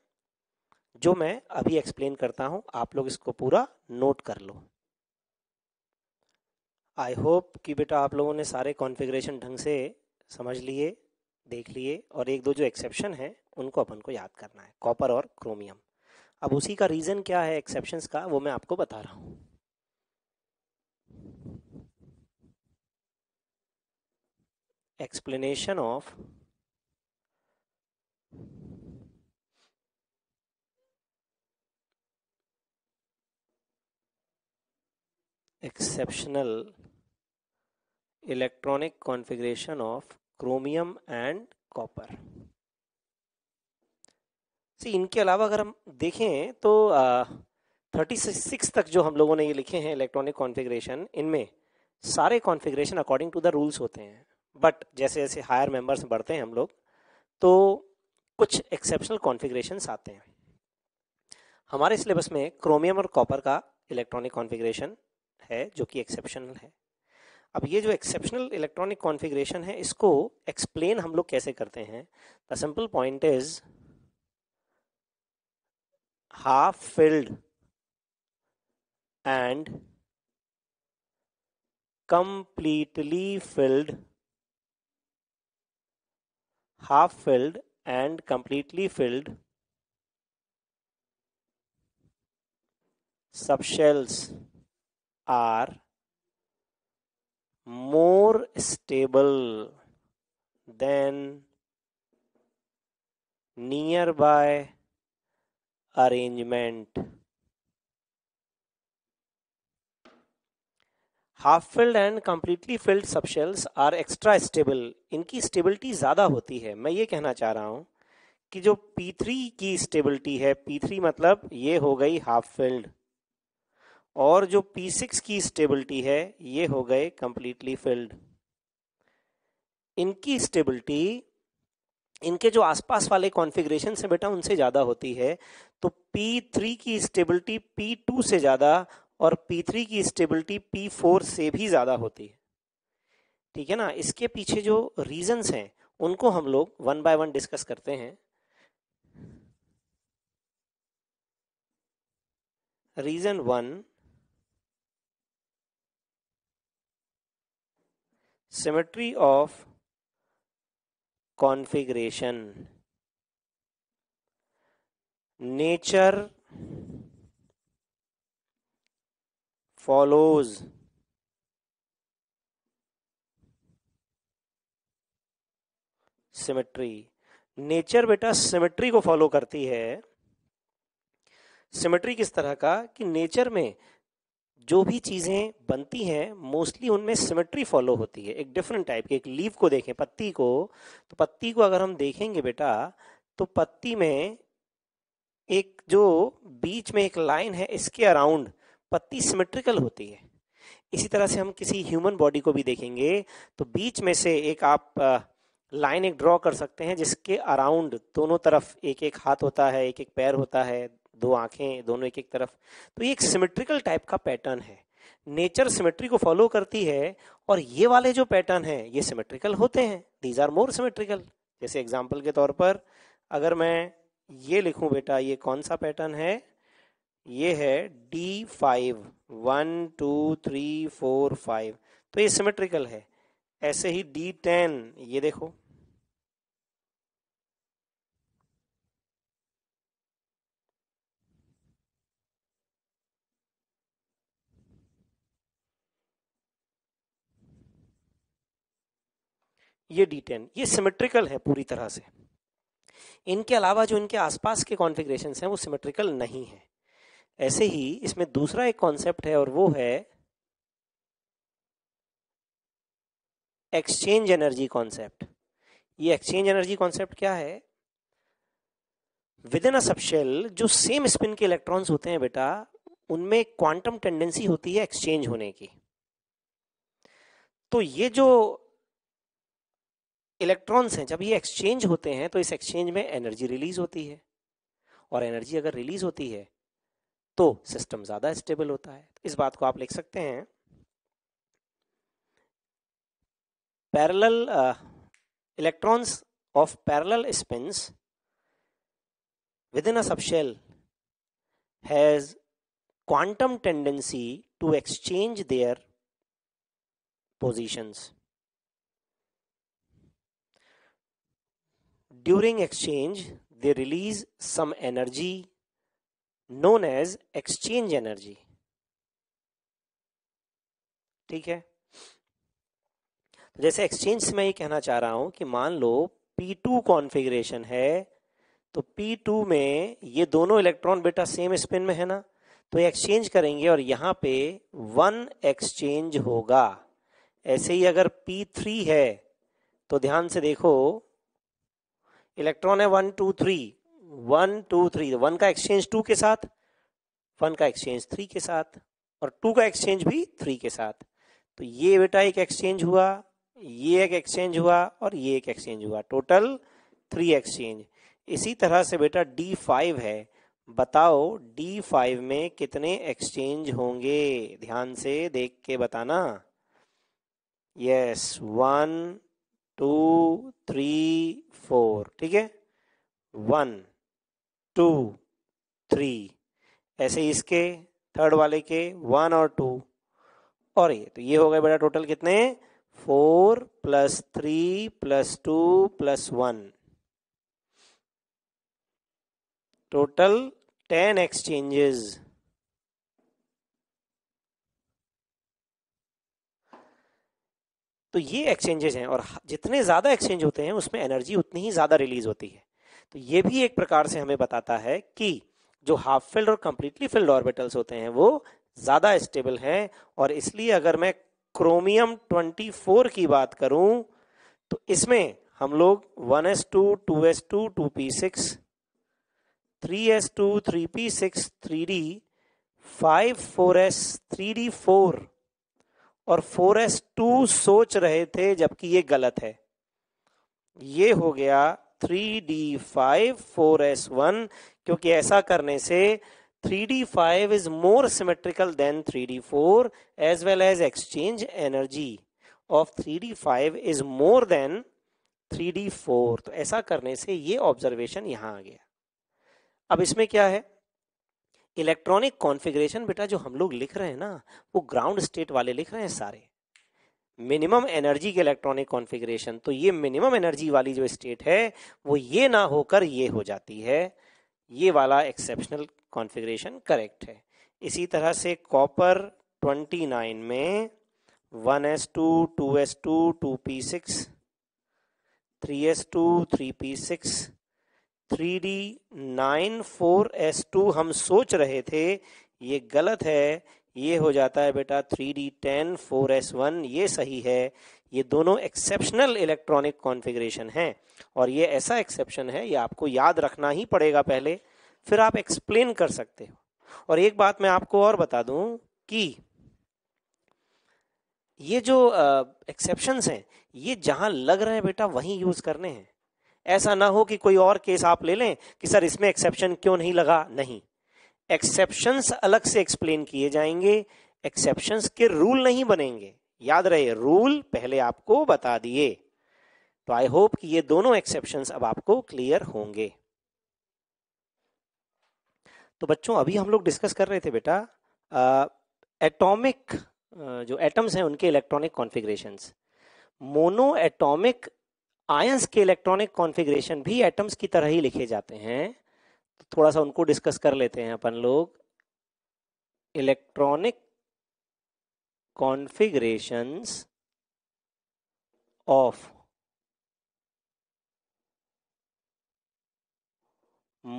जो मैं अभी एक्सप्लेन करता हूं आप लोग इसको पूरा नोट कर लो आई होप कि बेटा आप लोगों ने सारे कॉन्फ़िगरेशन ढंग से समझ लिए देख लिए और एक दो जो एक्सेप्शन हैं उनको अपन को याद करना है कॉपर और क्रोमियम अब उसी का रीज़न क्या है एक्सेप्शंस का वो मैं आपको बता रहा हूँ explanation of exceptional electronic configuration of chromium and copper. सी इनके अलावा अगर हम देखें तो थर्टी सिक्स तक जो हम लोगों ने ये लिखे हैं इलेक्ट्रॉनिक कॉन्फ़िगरेशन इनमें सारे configuration according to the rules होते हैं बट जैसे जैसे हायर मेंबर्स बढ़ते हैं हम लोग तो कुछ एक्सेप्शनल कॉन्फ़िगरेशन आते हैं हमारे सिलेबस में क्रोमियम और कॉपर का इलेक्ट्रॉनिक कॉन्फ़िगरेशन है जो कि एक्सेप्शनल है अब ये जो एक्सेप्शनल इलेक्ट्रॉनिक कॉन्फ़िगरेशन है इसको एक्सप्लेन हम लोग कैसे करते हैं the simple point is half filled and completely filled half filled and completely filled subshells are more stable than nearby arrangement half filled and completely filled subshells are extra stable इनकी stability ज़्यादा होती है मैं ये कहना चाह रहा हूं कि जो P3 की स्टेबिलिटी है P3 मतलब ये हो गई हाफ फिल्ड और जो P6 की स्टेबिलिटी है ये हो गए कंप्लीटली फिल्ड इनकी स्टेबिलिटी इनके जो आसपास वाले कॉन्फ़िगरेशन है बेटा उनसे ज़्यादा होती है तो P3 की स्टेबिलिटी P2 से ज़्यादा और P3 की स्टेबिलिटी P4 से भी ज़्यादा होती है ठीक है ना इसके पीछे जो रीजंस हैं उनको हम लोग वन बाय वन डिस्कस करते हैं reason one symmetry of configuration nature follows symmetry nature बेटा सिमेट्री को फॉलो करती है सिमेट्री किस तरह का कि नेचर में जो भी चीज़ें बनती हैं मोस्टली उनमें सिमेट्री फॉलो होती है एक डिफरेंट टाइप की एक लीव को देखें पत्ती को तो पत्ती को अगर हम देखेंगे बेटा तो पत्ती में एक जो बीच में एक लाइन है इसके अराउंड पत्ती सिमेट्रिकल होती है इसी तरह से हम किसी ह्यूमन बॉडी को भी देखेंगे तो बीच में से एक आप लाइन एक ड्रॉ कर सकते हैं जिसके अराउंड दोनों तरफ एक एक हाथ होता है एक एक पैर होता है दो आंखें दोनों एक एक तरफ तो ये एक सिमेट्रिकल टाइप का पैटर्न है नेचर सिमेट्री को फॉलो करती है और ये वाले जो पैटर्न है ये सिमेट्रिकल होते हैं दीज आर मोर सिमेट्रिकल जैसे एग्जाम्पल के तौर पर अगर मैं ये लिखूं बेटा ये कौन सा पैटर्न है ये है d five one two three four five तो ये सिमेट्रिकल है ऐसे ही डी टेन ये देखो ये डी टेन ये सिमेट्रिकल है पूरी तरह से इनके अलावा जो इनके आसपास के कॉन्फ़िगरेशन हैं वो सिमेट्रिकल नहीं है ऐसे ही इसमें दूसरा एक कॉन्सेप्ट है और वो है एक्सचेंज एनर्जी कॉन्सेप्ट ये एक्सचेंज एनर्जी कॉन्सेप्ट क्या है विद इन अ सबशेल जो सेम स्पिन के इलेक्ट्रॉन्स होते हैं बेटा उनमें क्वांटम टेंडेंसी होती है एक्सचेंज होने की तो ये जो इलेक्ट्रॉन्स हैं जब ये एक्सचेंज होते हैं तो इस एक्सचेंज में एनर्जी रिलीज होती है और एनर्जी अगर रिलीज होती है तो सिस्टम ज्यादा स्टेबल होता है इस बात को आप लिख सकते हैं parallel electrons of parallel spins in a subshell has quantum tendency to exchange their positions during exchange they release some energy known as exchange energy ठीक है तो जैसे एक्सचेंज से मैं ये कहना चाह रहा हूं कि मान लो P2 कॉन्फ़िगरेशन है तो P2 में ये दोनों इलेक्ट्रॉन बेटा सेम स्पिन में है ना तो ये एक्सचेंज करेंगे और यहाँ पे वन एक्सचेंज होगा ऐसे ही अगर P3 है तो ध्यान से देखो इलेक्ट्रॉन है one two three one two three तो वन का एक्सचेंज टू के साथ वन का एक्सचेंज थ्री के साथ और टू का एक्सचेंज भी थ्री के साथ तो ये बेटा एक एक्सचेंज हुआ ये एक एक्सचेंज हुआ और ये एक एक्सचेंज हुआ टोटल थ्री एक्सचेंज इसी तरह से बेटा डी फाइव है बताओ डी फाइव में कितने एक्सचेंज होंगे ध्यान से देख के बताना yes one two three four ठीक है वन टू थ्री ऐसे इसके थर्ड वाले के वन और टू और ये तो ये हो गए बेटा टोटल कितने four plus three plus two plus one total ten exchanges तो ये एक्सचेंजेस हैं और जितने ज़्यादा एक्सचेंज होते हैं उसमें एनर्जी उतनी ही ज़्यादा रिलीज होती है तो ये भी एक प्रकार से हमें बताता है कि जो हाफ फिल्ड और कम्प्लीटली फिल्ड ऑर्बिटल्स होते हैं वो ज़्यादा स्टेबल हैं और इसलिए अगर मैं क्रोमियम 24 की बात करूं तो इसमें हम लोग 1s2, 2s2, 2p6, 3s2, 3p6, 3d, 5, 4s, 3d4 और 4s2 सोच रहे थे जबकि ये गलत है ये हो गया 3d5 4s1 क्योंकि ऐसा करने से 3d5 is more symmetrical than three d four as well as exchange energy of three d five is more than three d four तो ऐसा करने से ये ऑब्जर्वेशन यहां आ गया अब इसमें क्या है इलेक्ट्रॉनिक कॉन्फ़िगरेशन बेटा जो हम लोग लिख रहे हैं ना वो ग्राउंड स्टेट वाले लिख रहे हैं सारे मिनिमम एनर्जी के इलेक्ट्रॉनिक कॉन्फ़िगरेशन तो ये मिनिमम एनर्जी वाली जो स्टेट है वो ये ना होकर ये हो जाती है ये वाला एक्सेप्शनल कॉन्फ़िगरेशन करेक्ट है इसी तरह से कॉपर 29 में 1s2 2s2 2p6 3s2 3p6 three d nine four s two हम सोच रहे थे ये गलत है ये हो जाता है बेटा three d ten four s one ये सही है ये दोनों एक्सेप्शनल इलेक्ट्रॉनिक कॉन्फ़िगरेशन हैं और ये ऐसा एक्सेप्शन है ये आपको याद रखना ही पड़ेगा पहले फिर आप एक्सप्लेन कर सकते हो और एक बात मैं आपको और बता दूं कि ये जो एक्सेप्शंस हैं ये जहां लग रहे हैं बेटा वहीं यूज करने हैं ऐसा ना हो कि कोई और केस आप ले लें कि सर इसमें एक्सेप्शन क्यों नहीं लगा नहीं एक्सेप्शंस अलग से एक्सप्लेन किए जाएंगे एक्सेप्शंस के रूल नहीं बनेंगे याद रहे रूल पहले आपको बता दिए तो आई होप कि ये दोनों एक्सेप्शंस अब आपको क्लियर होंगे तो बच्चों अभी हम लोग डिस्कस कर रहे थे बेटा एटॉमिक जो एटम्स हैं उनके electronic configurations mono atomic ions के इलेक्ट्रॉनिक कॉन्फ़िगरेशन भी एटम्स की तरह ही लिखे जाते हैं तो थोड़ा सा उनको डिस्कस कर लेते हैं अपन लोग electronic configurations of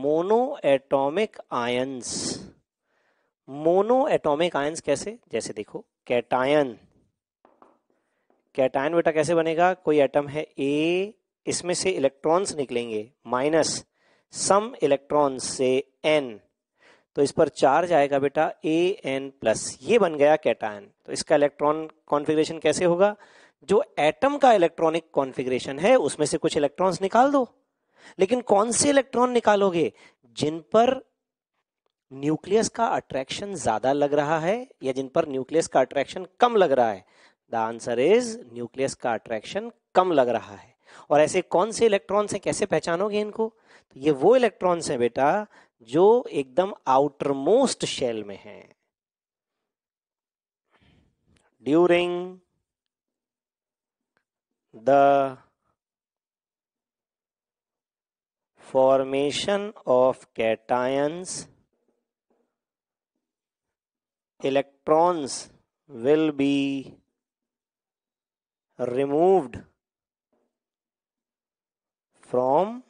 mono atomic ions mono atomic ions कैसे जैसे देखो कैटायन कैटायन बेटा कैसे बनेगा कोई एटम है ए इसमें से इलेक्ट्रॉन्स निकलेंगे माइनस सम इलेक्ट्रॉन्स से एन तो इस पर चार्ज आएगा बेटा ए एन प्लस ये बन गया कैटायन तो इसका इलेक्ट्रॉन कॉन्फ़िगरेशन कैसे होगा जो एटम का इलेक्ट्रॉनिक कॉन्फ़िगरेशन है उसमें से कुछ इलेक्ट्रॉन्स निकाल दो लेकिन कौन से इलेक्ट्रॉन निकालोगे जिन पर न्यूक्लियस का अट्रैक्शन ज्यादा लग रहा है या जिन पर न्यूक्लियस का अट्रैक्शन कम लग रहा है द आंसर इज न्यूक्लियस का अट्रैक्शन कम लग रहा है और ऐसे कौन से इलेक्ट्रॉन्स हैं कैसे पहचानोगे इनको तो ये वो इलेक्ट्रॉन्स हैं बेटा जो एकदम आउटर मोस्ट शेल में हैं during the formation of cations electrons will be removed from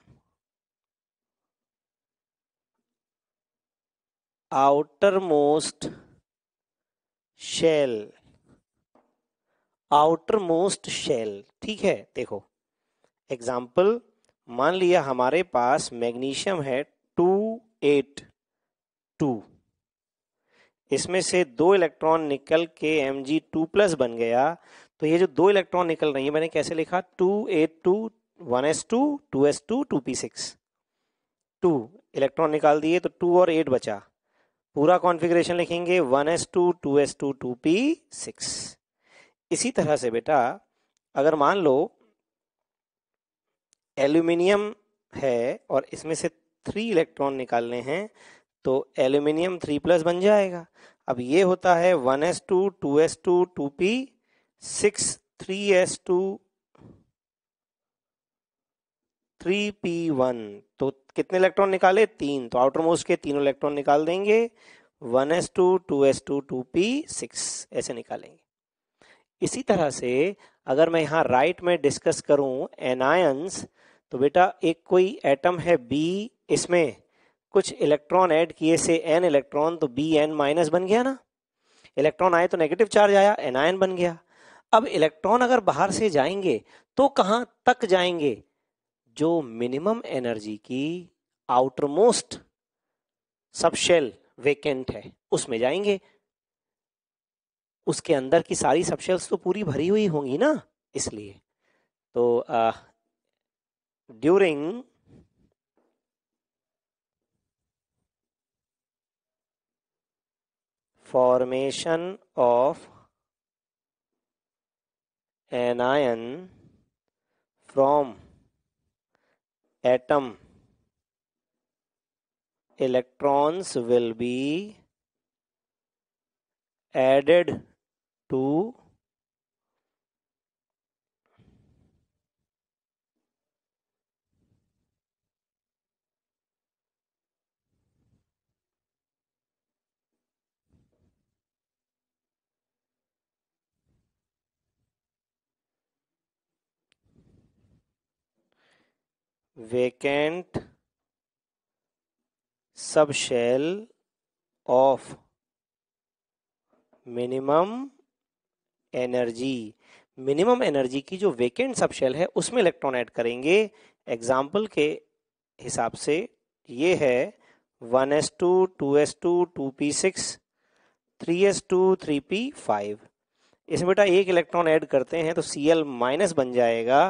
outermost shell outermost shell ठीक है देखो एग्जाम्पल मान लिया हमारे पास मैग्नीशियम है टू एट टू इसमें से दो इलेक्ट्रॉन निकल के एम जी टू प्लस बन गया तो ये जो दो इलेक्ट्रॉन निकल रही है मैंने कैसे लिखा two eight two one s two two s two two p six two electron निकाल दिए तो टू और एट बचा पूरा कॉन्फ़िगरेशन लिखेंगे one s two two s two two p six इसी तरह से बेटा अगर मान लो एल्यूमिनियम है और इसमें से थ्री इलेक्ट्रॉन निकालने हैं तो एल्यूमिनियम थ्री प्लस बन जाएगा अब ये होता है one s two two s two two p six three s two three p one तो कितने इलेक्ट्रॉन निकाले तीन तो आउटर मोस्ट के तीनों इलेक्ट्रॉन निकाल देंगे one s two two s two two p six ऐसे निकालेंगे इसी तरह से अगर मैं यहां राइट में डिस्कस करूं एनायंस तो बेटा एक कोई एटम है बी इसमें कुछ इलेक्ट्रॉन ऐड किए से एन इलेक्ट्रॉन तो बी एन माइनस बन गया ना इलेक्ट्रॉन आए तो नेगेटिव चार्ज आया एनायन बन गया अब इलेक्ट्रॉन अगर बाहर से जाएंगे तो कहां तक जाएंगे जो मिनिमम एनर्जी की आउटरमोस्ट सबशेल वेकेंट है उसमें जाएंगे उसके अंदर की सारी सबशेल्स तो पूरी भरी हुई होंगी ना इसलिए तो during formation of an ion from atom electrons will be added to vacant subshell of minimum energy minimum energy की जो वेकेंट सबशेल है उसमें इलेक्ट्रॉन ऐड करेंगे एग्जाम्पल के हिसाब से ये है 1s2, 2s2, 2p6, 3s2, 3p5 इसमें बेटा एक इलेक्ट्रॉन ऐड करते हैं तो Cl माइनस बन जाएगा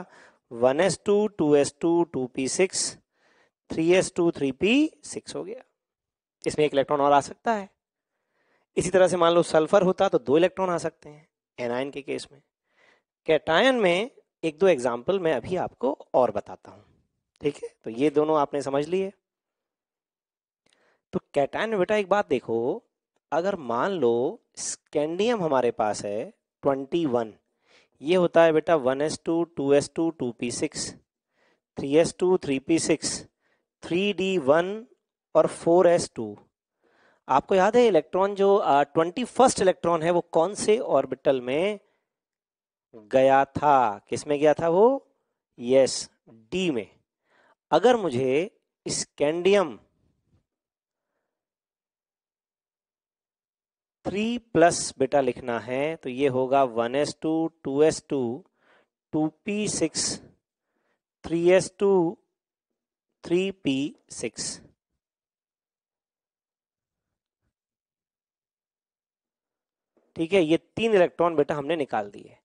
one s two two s two two p six three s two three p six हो गया इसमें एक इलेक्ट्रॉन और आ सकता है इसी तरह से मान लो सल्फर होता तो दो इलेक्ट्रॉन आ सकते हैं एनायन के केस में कैटायन में एक दो एग्जाम्पल मैं अभी आपको और बताता हूं ठीक है तो ये दोनों आपने समझ लिए तो कैटायन में बेटा एक बात देखो अगर मान लो स्कैंडियम हमारे पास है ट्वेंटी वन ये होता है बेटा one s two two s two two p six three s two three p six three d one और फोर एस टू आपको याद है इलेक्ट्रॉन जो ट्वेंटी फर्स्ट इलेक्ट्रॉन है वो कौन से ऑर्बिटल में गया था किस में गया था वो यस yes, डी में अगर मुझे स्कैंडियम थ्री प्लस बेटा लिखना है तो ये होगा one s two two s two two p six three s two three p six ठीक है ये तीन इलेक्ट्रॉन बेटा हमने निकाल दिए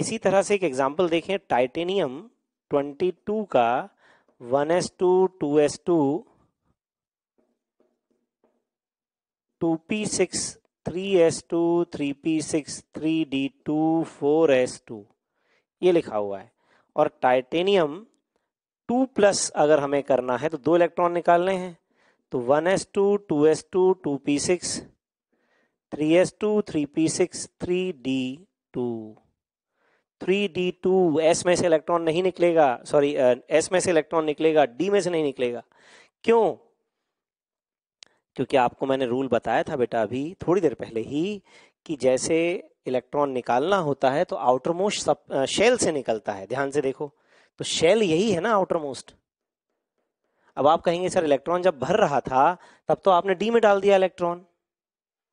इसी तरह से एक एग्जाम्पल देखें टाइटेनियम 22 का 1s2 2s2 2p6 three three three s two p six d two four s two ये लिखा हुआ है और टाइटेनियम टू प्लस अगर हमें करना है तो दो इलेक्ट्रॉन निकालने हैं तो one s two two s two two p six three s two three p six three d two three d two s में से इलेक्ट्रॉन नहीं निकलेगा सॉरी एस में से इलेक्ट्रॉन निकलेगा डी में से नहीं निकलेगा क्यों क्योंकि आपको मैंने रूल बताया था बेटा अभी थोड़ी देर पहले ही कि जैसे इलेक्ट्रॉन निकालना होता है तो आउटर मोस्ट सब शेल से निकलता है ध्यान से देखो तो शेल यही है ना आउटर मोस्ट अब आप कहेंगे सर इलेक्ट्रॉन जब भर रहा था तब तो आपने डी में डाल दिया इलेक्ट्रॉन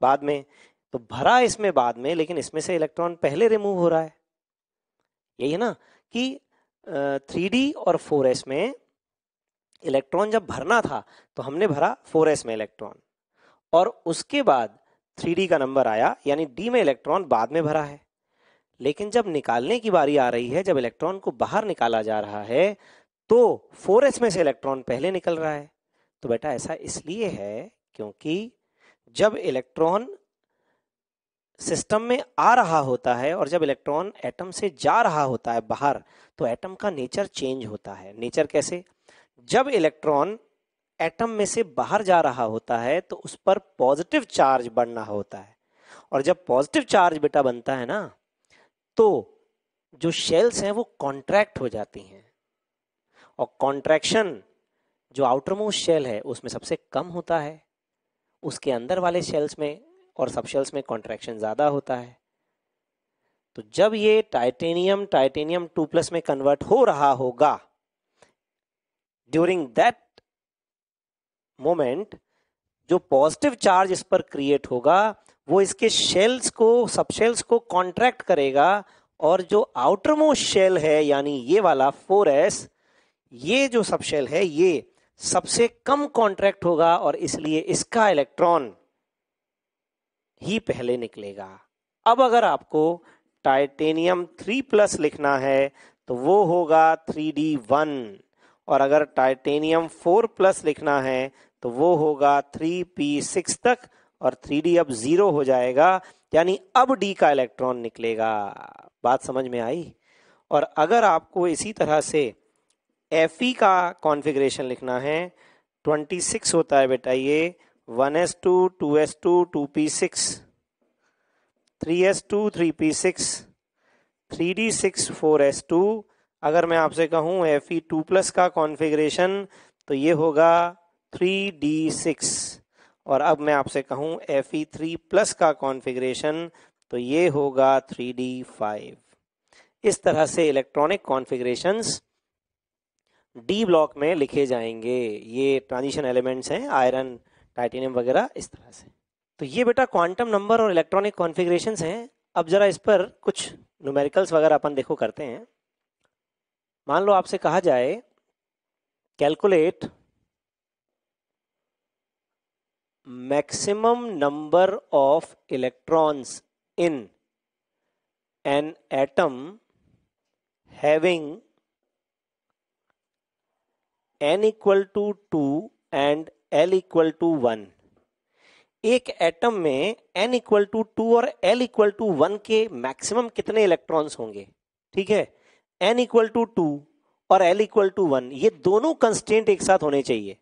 बाद में तो भरा इसमें बाद में लेकिन इसमें से इलेक्ट्रॉन पहले रिमूव हो रहा है यही है ना कि थ्री डी और फोर एस में इलेक्ट्रॉन जब भरना था तो हमने भरा 4s में इलेक्ट्रॉन और उसके बाद 3d का नंबर आया यानी d में इलेक्ट्रॉन बाद में भरा है लेकिन जब निकालने की बारी आ रही है जब इलेक्ट्रॉन को बाहर निकाला जा रहा है तो 4s में से इलेक्ट्रॉन पहले निकल रहा है तो बेटा ऐसा इसलिए है क्योंकि जब इलेक्ट्रॉन सिस्टम में आ रहा होता है और जब इलेक्ट्रॉन एटम से जा रहा होता है बाहर तो एटम का नेचर चेंज होता है नेचर कैसे जब इलेक्ट्रॉन एटम में से बाहर जा रहा होता है तो उस पर पॉजिटिव चार्ज बनना होता है और जब पॉजिटिव चार्ज बेटा बनता है ना तो जो शेल्स हैं वो कॉन्ट्रैक्ट हो जाती हैं और कॉन्ट्रैक्शन जो आउटर मोस्ट शेल है उसमें सबसे कम होता है उसके अंदर वाले शेल्स में और सब शेल्स में कॉन्ट्रैक्शन ज़्यादा होता है तो जब ये टाइटेनियम टाइटेनियम टू प्लस में कन्वर्ट हो रहा होगा ड्यूरिंग दैट मोमेंट जो पॉजिटिव चार्ज इस पर क्रिएट होगा वो इसके शेल्स को शेल्स को कॉन्ट्रैक्ट करेगा और जो आउटर मोस्ट शेल है यानी ये वाला 4s ये जो शेल है ये सबसे कम कॉन्ट्रैक्ट होगा और इसलिए इसका इलेक्ट्रॉन ही पहले निकलेगा अब अगर आपको टाइटेनियम थ्री प्लस लिखना है तो वो होगा थ्री डी वन और अगर टाइटेनियम फोर प्लस लिखना है तो वो होगा थ्री पी सिक्स तक और थ्री डी अब जीरो हो जाएगा यानी अब डी का इलेक्ट्रॉन निकलेगा बात समझ में आई और अगर आपको इसी तरह से एफ ई का कॉन्फिग्रेशन लिखना है ट्वेंटी सिक्स होता है बेटा ये one s two two s two two p six three s two three p six three d six four s two अगर मैं आपसे कहूँ एफ ई टू प्लस का कॉन्फ़िगरेशन तो ये होगा थ्री डी सिक्स और अब मैं आपसे कहूँ एफ ई थ्री प्लस का कॉन्फ़िगरेशन तो ये होगा थ्री डी फाइव इस तरह से इलेक्ट्रॉनिक कॉन्फ़िगरेशंस डी ब्लॉक में लिखे जाएंगे ये ट्रांजिशन एलिमेंट्स हैं आयरन टाइटेनियम वगैरह इस तरह से तो ये बेटा क्वांटम नंबर और इलेक्ट्रॉनिक कॉन्फ़िगरेशंस हैं अब ज़रा इस पर कुछ न्यूमेरिकल्स वगैरह अपन देखो करते हैं मान लो आपसे कहा जाए calculate maximum number of electrons in an atom having n equal to two and l equal to one एक एटम में एन इक्वल टू टू और एल इक्वल टू वन के मैक्सिमम कितने इलेक्ट्रॉन्स होंगे ठीक है एन इक्वल टू टू और l equal to one ये दोनों कंस्टेंट एक साथ होने चाहिए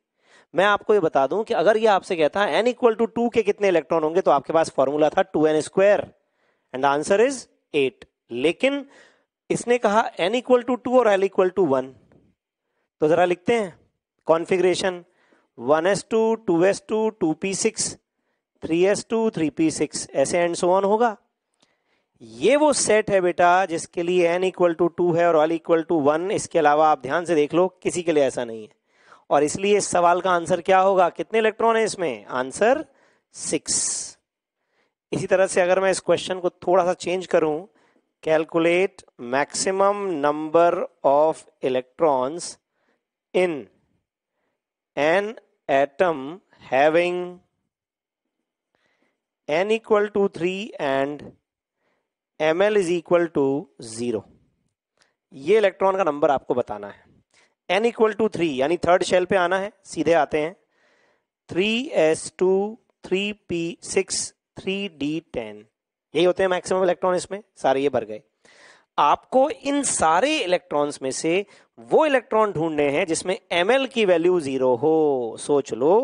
मैं आपको ये बता दूं कि अगर ये आपसे कहता है एन इक्वल टू टू के कितने इलेक्ट्रॉन होंगे तो आपके पास फॉर्मूला था two n square and answer is eight लेकिन इसने कहा एन इक्वल टू टू और एल इक्वल टू वन तो जरा लिखते हैं configuration one s two two s two two p six three s two three p six ऐसे and so on होगा ये वो सेट है बेटा जिसके लिए एन इक्वल टू टू है और ऑल इक्वल टू वन इसके अलावा आप ध्यान से देख लो किसी के लिए ऐसा नहीं है और इसलिए इस सवाल का आंसर क्या होगा कितने इलेक्ट्रॉन है इसमें आंसर सिक्स इसी तरह से अगर मैं इस क्वेश्चन को थोड़ा सा चेंज करूं calculate maximum number of electrons in an atom having n equal to three and m l is equal to zero ये इलेक्ट्रॉन का नंबर आपको बताना है एन इक्वल टू थ्री यानी थर्ड शेल पे आना है सीधे आते हैं three s two three p six three d ten यही होते हैं मैक्सिमम इलेक्ट्रॉन इसमें सारे ये भर गए आपको इन सारे इलेक्ट्रॉन्स में से वो इलेक्ट्रॉन ढूंढने हैं जिसमें एम की वैल्यू जीरो हो सोच लो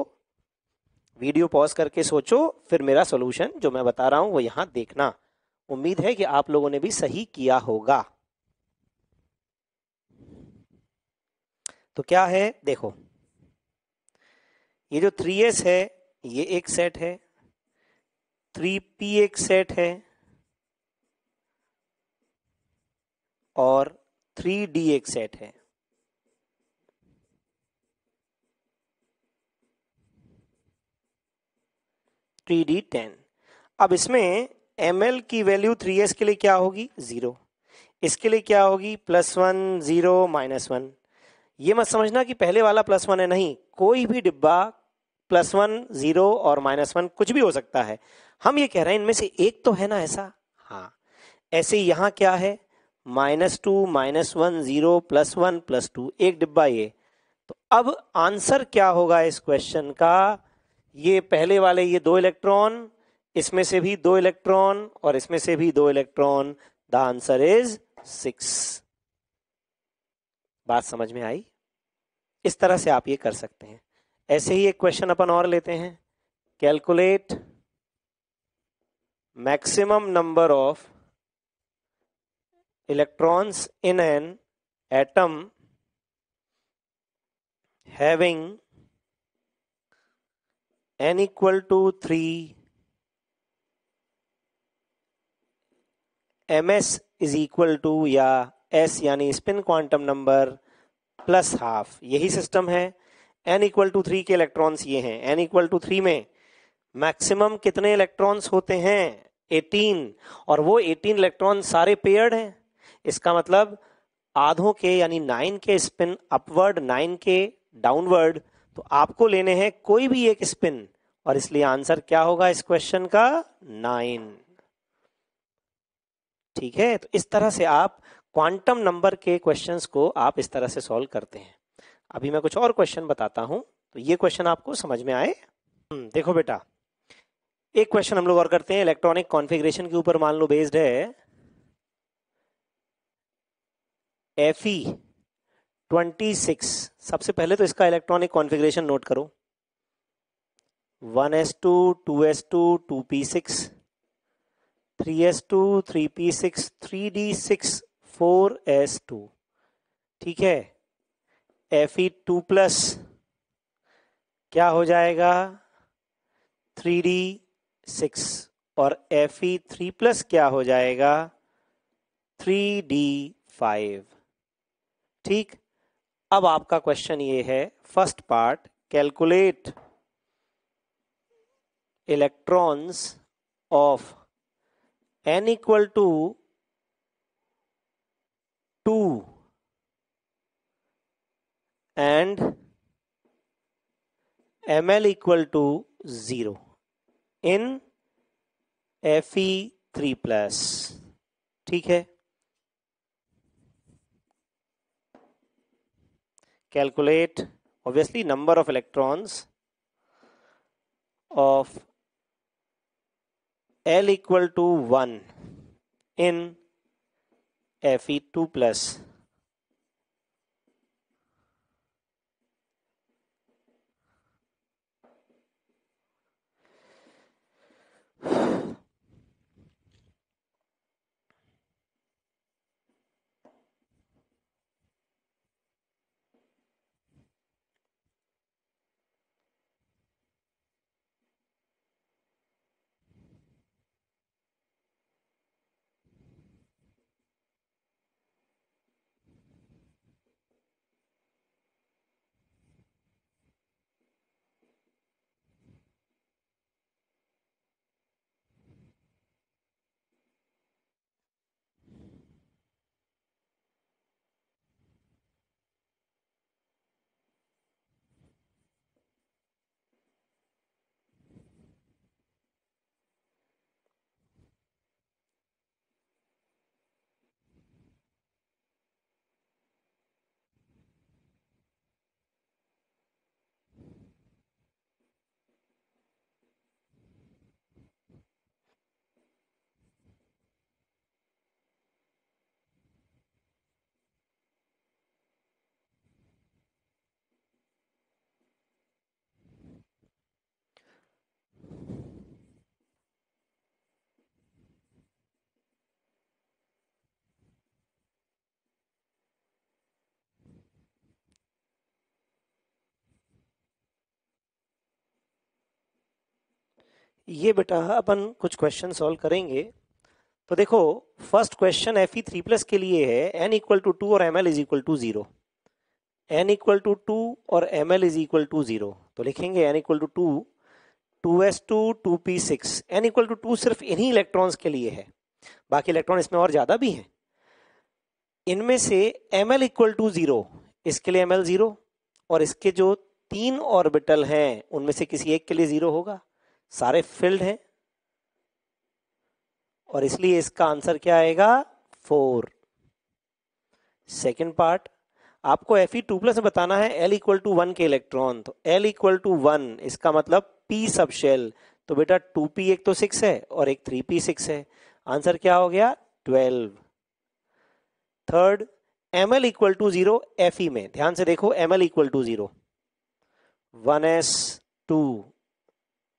वीडियो पॉज करके सोचो फिर मेरा सोल्यूशन जो मैं बता रहा हूं वो यहां देखना उम्मीद है कि आप लोगों ने भी सही किया होगा तो क्या है देखो ये जो थ्री एस है ये एक सेट है थ्री पी एक सेट है और थ्री डी एक सेट है थ्री डी टेन अब इसमें एम एल की वैल्यू थ्री एस के लिए क्या होगी जीरो इसके लिए क्या होगी plus one zero minus one ये मत समझना कि पहले वाला प्लस वन है नहीं कोई भी डिब्बा प्लस वन जीरो और माइनस वन कुछ भी हो सकता है हम ये कह रहे हैं इनमें से एक तो है ना ऐसा हाँ ऐसे यहां क्या है minus two minus one zero plus one plus two एक डिब्बा ये तो अब आंसर क्या होगा इस क्वेश्चन का ये पहले वाले ये दो इलेक्ट्रॉन इसमें से भी दो इलेक्ट्रॉन और इसमें से भी दो electron the answer is six बात समझ में आई इस तरह से आप ये कर सकते हैं ऐसे ही एक क्वेश्चन अपन और लेते हैं calculate maximum number of electrons in an atom having n equal to three m S is equal to या एस यानी spin quantum number plus half यही सिस्टम है एन इक्वल टू थ्री के इलेक्ट्रॉन्स ये हैं एन इक्वल टू थ्री में maximum कितने electrons होते हैं एटीन और वो एटीन इलेक्ट्रॉन सारे पेयर्ड हैं इसका मतलब आधों के यानी नाइन के स्पिन अपवर्ड नाइन के डाउनवर्ड तो आपको लेने हैं कोई भी एक स्पिन और इसलिए आंसर क्या होगा इस क्वेश्चन का नाइन ठीक है तो इस तरह से आप क्वांटम नंबर के क्वेश्चंस को आप इस तरह से सॉल्व करते हैं अभी मैं कुछ और क्वेश्चन बताता हूं तो ये क्वेश्चन आपको समझ में आए हम्म, देखो बेटा एक क्वेश्चन हम लोग और करते हैं इलेक्ट्रॉनिक कॉन्फ़िगरेशन के ऊपर मान लो बेस्ड है एफ ई ट्वेंटी सिक्स सबसे पहले तो इसका इलेक्ट्रॉनिक कॉन्फ़िगरेशन नोट करो one s two two s two two p six 3s2, 3p6, 3d6, 4s2 ठीक है एफ ई टू प्लस क्या हो जाएगा थ्री डी सिक्स और एफ ई थ्री प्लस क्या हो जाएगा थ्री डी फाइव ठीक अब आपका क्वेश्चन ये है first part calculate electrons of n equal to two and m L equal to zero in F E three plus ठीक है calculate obviously number of electrons of L equal to 1 in Fe2 plus ये बेटा अपन कुछ question solve करेंगे तो देखो first question F E three plus के लिए है एन इक्वल टू टू और M l is equal to zero n equal to two और M l is equal to zero तो लिखेंगे n equal to two two s two two p six n equal to two सिर्फ इन्हीं electrons के लिए है बाकी electron इसमें और ज़्यादा भी हैं इनमें से m L equal to zero इसके लिए एम एल ज़ीरो और इसके जो तीन ऑर्बिटल हैं उनमें से किसी एक के लिए ज़ीरो होगा सारे फील्ड हैं और इसलिए इसका आंसर क्या आएगा फोर सेकेंड पार्ट आपको एफ ई टू प्लस बताना है एल इक्वल टू वन के इलेक्ट्रॉन तो एल इक्वल टू वन इसका मतलब पी सब शेल तो बेटा टू पी एक तो सिक्स है और एक थ्री पी सिक्स है आंसर क्या हो गया twelve third m L equal to zero F E में ध्यान से देखो m L equal to zero one s two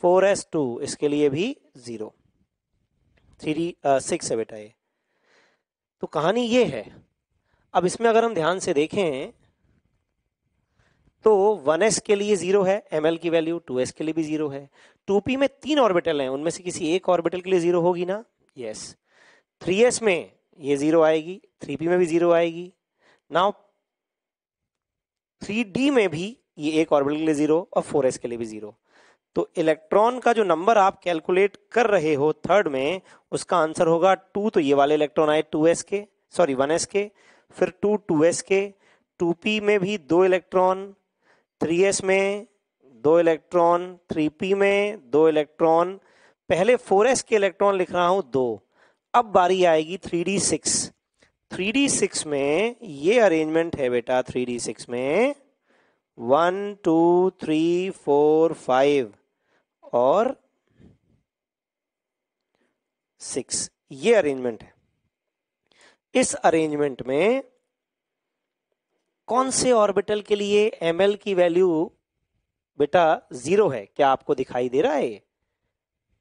four s two इसके लिए भी जीरो थ्री सिक्स है बेटा ये तो कहानी ये है अब इसमें अगर हम ध्यान से देखें तो 1s के लिए जीरो है एम की वैल्यू 2s के लिए भी जीरो है 2p में तीन ऑर्बिटल हैं उनमें से किसी एक ऑर्बिटल के लिए जीरो होगी ना यस yes. 3s में ये जीरो आएगी 3p में भी जीरो आएगी नाउ 3d में भी ये एक ऑर्बिटल के लिए जीरो और 4s के लिए भी जीरो तो इलेक्ट्रॉन का जो नंबर आप कैलकुलेट कर रहे हो थर्ड में उसका आंसर होगा टू तो ये वाले इलेक्ट्रॉन आए टू एस के सॉरी वन एस के फिर टू टू एस के टू पी में भी दो इलेक्ट्रॉन थ्री एस में दो इलेक्ट्रॉन थ्री पी में दो इलेक्ट्रॉन पहले फोर एस के इलेक्ट्रॉन लिख रहा हूं दो अब बारी आएगी three d six three d six में ये अरेंजमेंट है बेटा थ्री डी सिक्स में one two three four five और सिक्स ये अरेंजमेंट है इस अरेंजमेंट में कौन से ऑर्बिटल के लिए एम की वैल्यू बेटा जीरो है क्या आपको दिखाई दे रहा है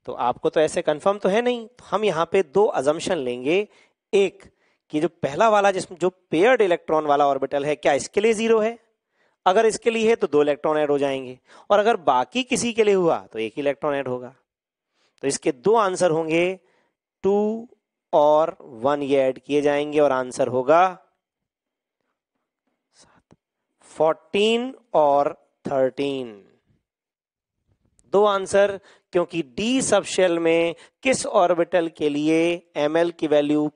तो आपको तो ऐसे कंफर्म तो है नहीं तो हम यहां पे दो अजम्पन लेंगे एक कि जो पहला वाला जिसमें जो पेयर्ड इलेक्ट्रॉन वाला ऑर्बिटल है क्या इसके लिए जीरो है अगर इसके लिए है तो दो इलेक्ट्रॉन ऐड हो जाएंगे और अगर बाकी किसी के लिए हुआ तो एक इलेक्ट्रॉन ऐड होगा तो इसके दो आंसर होंगे टू और वन ये ऐड किए जाएंगे और आंसर होगा फोर्टीन और थर्टीन दो आंसर क्योंकि डी सब शेल में किस ऑर्बिटल के लिए एम की वैल्यू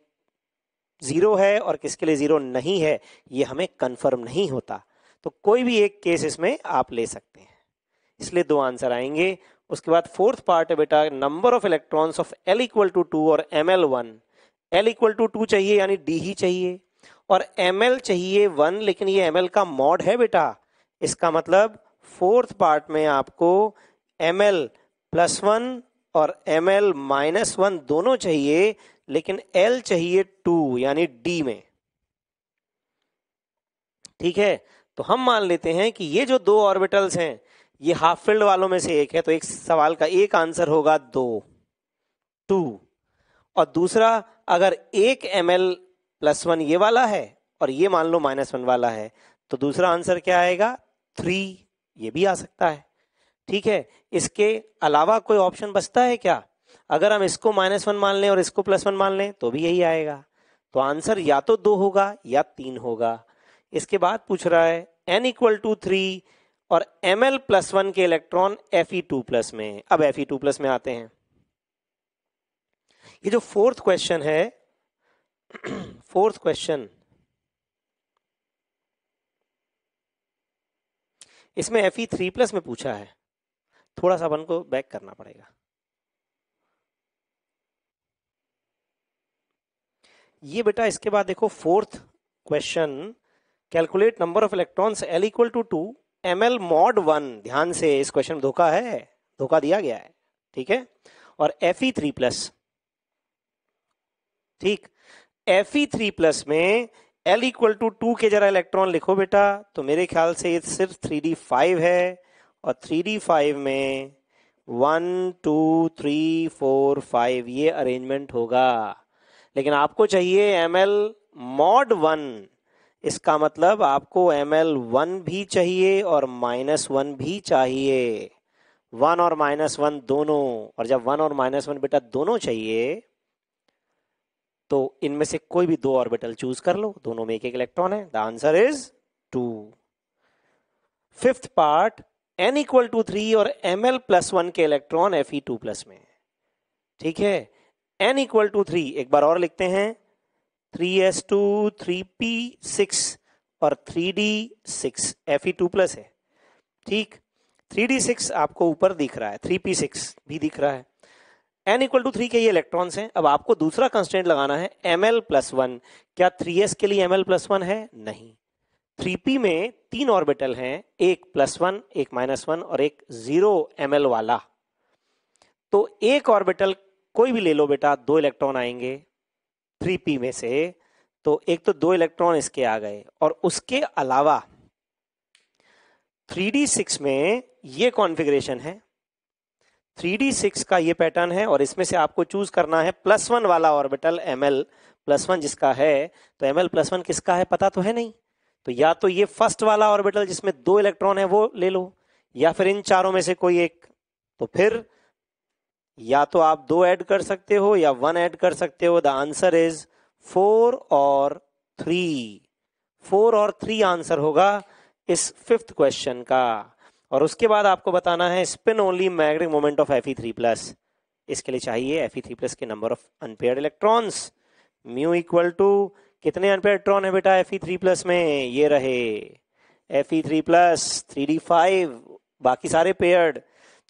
जीरो है और किसके लिए जीरो नहीं है ये हमें कंफर्म नहीं होता तो कोई भी एक केस इसमें आप ले सकते हैं इसलिए दो आंसर आएंगे उसके बाद फोर्थ पार्ट है बेटा number of electrons of l equal to two और M l one L equal to two चाहिए यानी डी ही चाहिए और एम एल चाहिए वन लेकिन ये एम एल का मॉड है बेटा इसका मतलब फोर्थ पार्ट में आपको एम एल प्लस वन और एम एल माइनस वन दोनों चाहिए लेकिन एल चाहिए टू यानी डी में ठीक है तो हम मान लेते हैं कि ये जो दो ऑर्बिटल्स हैं ये हाफ फील्ड वालों में से एक है तो एक सवाल का एक आंसर होगा दो टू और दूसरा अगर एक एम एल प्लस वन ये वाला है और ये मान लो माइनस वन वाला है तो दूसरा आंसर क्या आएगा थ्री ये भी आ सकता है ठीक है इसके अलावा कोई ऑप्शन बचता है क्या अगर हम इसको माइनस वन मान लें और इसको प्लस वन मान लें तो भी यही आएगा तो आंसर या तो दो होगा या तीन होगा इसके बाद पूछ रहा है एन इक्वल टू थ्री और एम एल प्लस वन के electron F E two plus में अब एफ ई टू प्लस में आते हैं ये जो फोर्थ क्वेश्चन है फोर्थ क्वेश्चन इसमें एफ ई थ्री प्लस में पूछा है थोड़ा सा अपन को बैक करना पड़ेगा ये बेटा इसके बाद देखो fourth question calculate number of electrons l equal to two m l mod one ध्यान से इस क्वेश्चन में धोखा है धोखा दिया गया है ठीक है और एफ ई थ्री प्लस ठीक एफ ई थ्री प्लस में एल इक्वल टू टू के जरा इलेक्ट्रॉन लिखो बेटा तो मेरे ख्याल से ये सिर्फ थ्री डी फाइव है और थ्री डी फाइव में one two three four five ये अरेंजमेंट होगा लेकिन आपको चाहिए एम एल मॉड वन इसका मतलब आपको एम एल वन भी चाहिए और माइनस वन भी चाहिए वन और माइनस वन दोनों और जब वन और माइनस वन बेटा दोनों चाहिए तो इनमें से कोई भी दो ऑर्बिटल चूज कर लो दोनों में एक एक इलेक्ट्रॉन है the answer is two fifth part n equal to three और एम एल प्लस वन के electron F E two plus में ठीक है एन इक्वल टू थ्री एक बार और लिखते हैं 3s2 3p6 और 3d6 fe2 प्लस है ठीक 3d6 आपको ऊपर दिख रहा है 3p6 भी दिख रहा है एन इक्वल टू थ्री के ये इलेक्ट्रॉन्स हैं अब आपको दूसरा कंस्टेंट लगाना है एम एल प्लस वन क्या थ्री एस के लिए एम एल प्लस वन है नहीं थ्री पी में तीन ऑर्बिटल हैं एक प्लस वन एक माइनस वन और एक जीरो एम एल वाला तो एक ऑर्बिटल कोई भी ले लो बेटा दो इलेक्ट्रॉन आएंगे थ्री पी में से तो एक तो दो इलेक्ट्रॉन इसके आ गए और उसके अलावा थ्री डी सिक्स में ये कॉन्फ़िगरेशन है थ्री डी सिक्स का ये पैटर्न है और इसमें से आपको चूज करना है प्लस वन वाला orbital m l plus one जिसका है तो एम एल प्लस वन किसका है पता तो है नहीं तो या तो ये फर्स्ट वाला ऑर्बिटल जिसमें दो इलेक्ट्रॉन है वो ले लो या फिर इन चारों में से कोई एक तो फिर या तो आप दो ऐड कर सकते हो या वन ऐड कर सकते हो द आंसर इज फोर और थ्री फोर और थ्री आंसर होगा इस फिफ्थ क्वेश्चन का और उसके बाद आपको बताना है spin only magnetic moment of F three plus इसके लिए चाहिए एफ थ्री प्लस के number of unpaired electrons mu equal to कितने अनपेयर इलेक्ट्रॉन है बेटा एफ थ्री प्लस में ये रहे F three plus three d five बाकी सारे पेयर्ड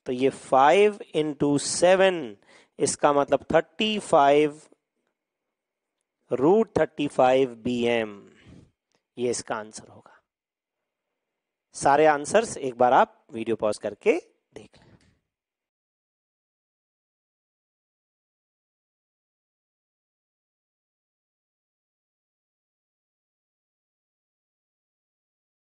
तो ये फाइव इंटू सेवन इसका मतलब thirty five root thirty five B M ये इसका आंसर होगा सारे आंसर्स एक बार आप वीडियो पॉज करके देख लें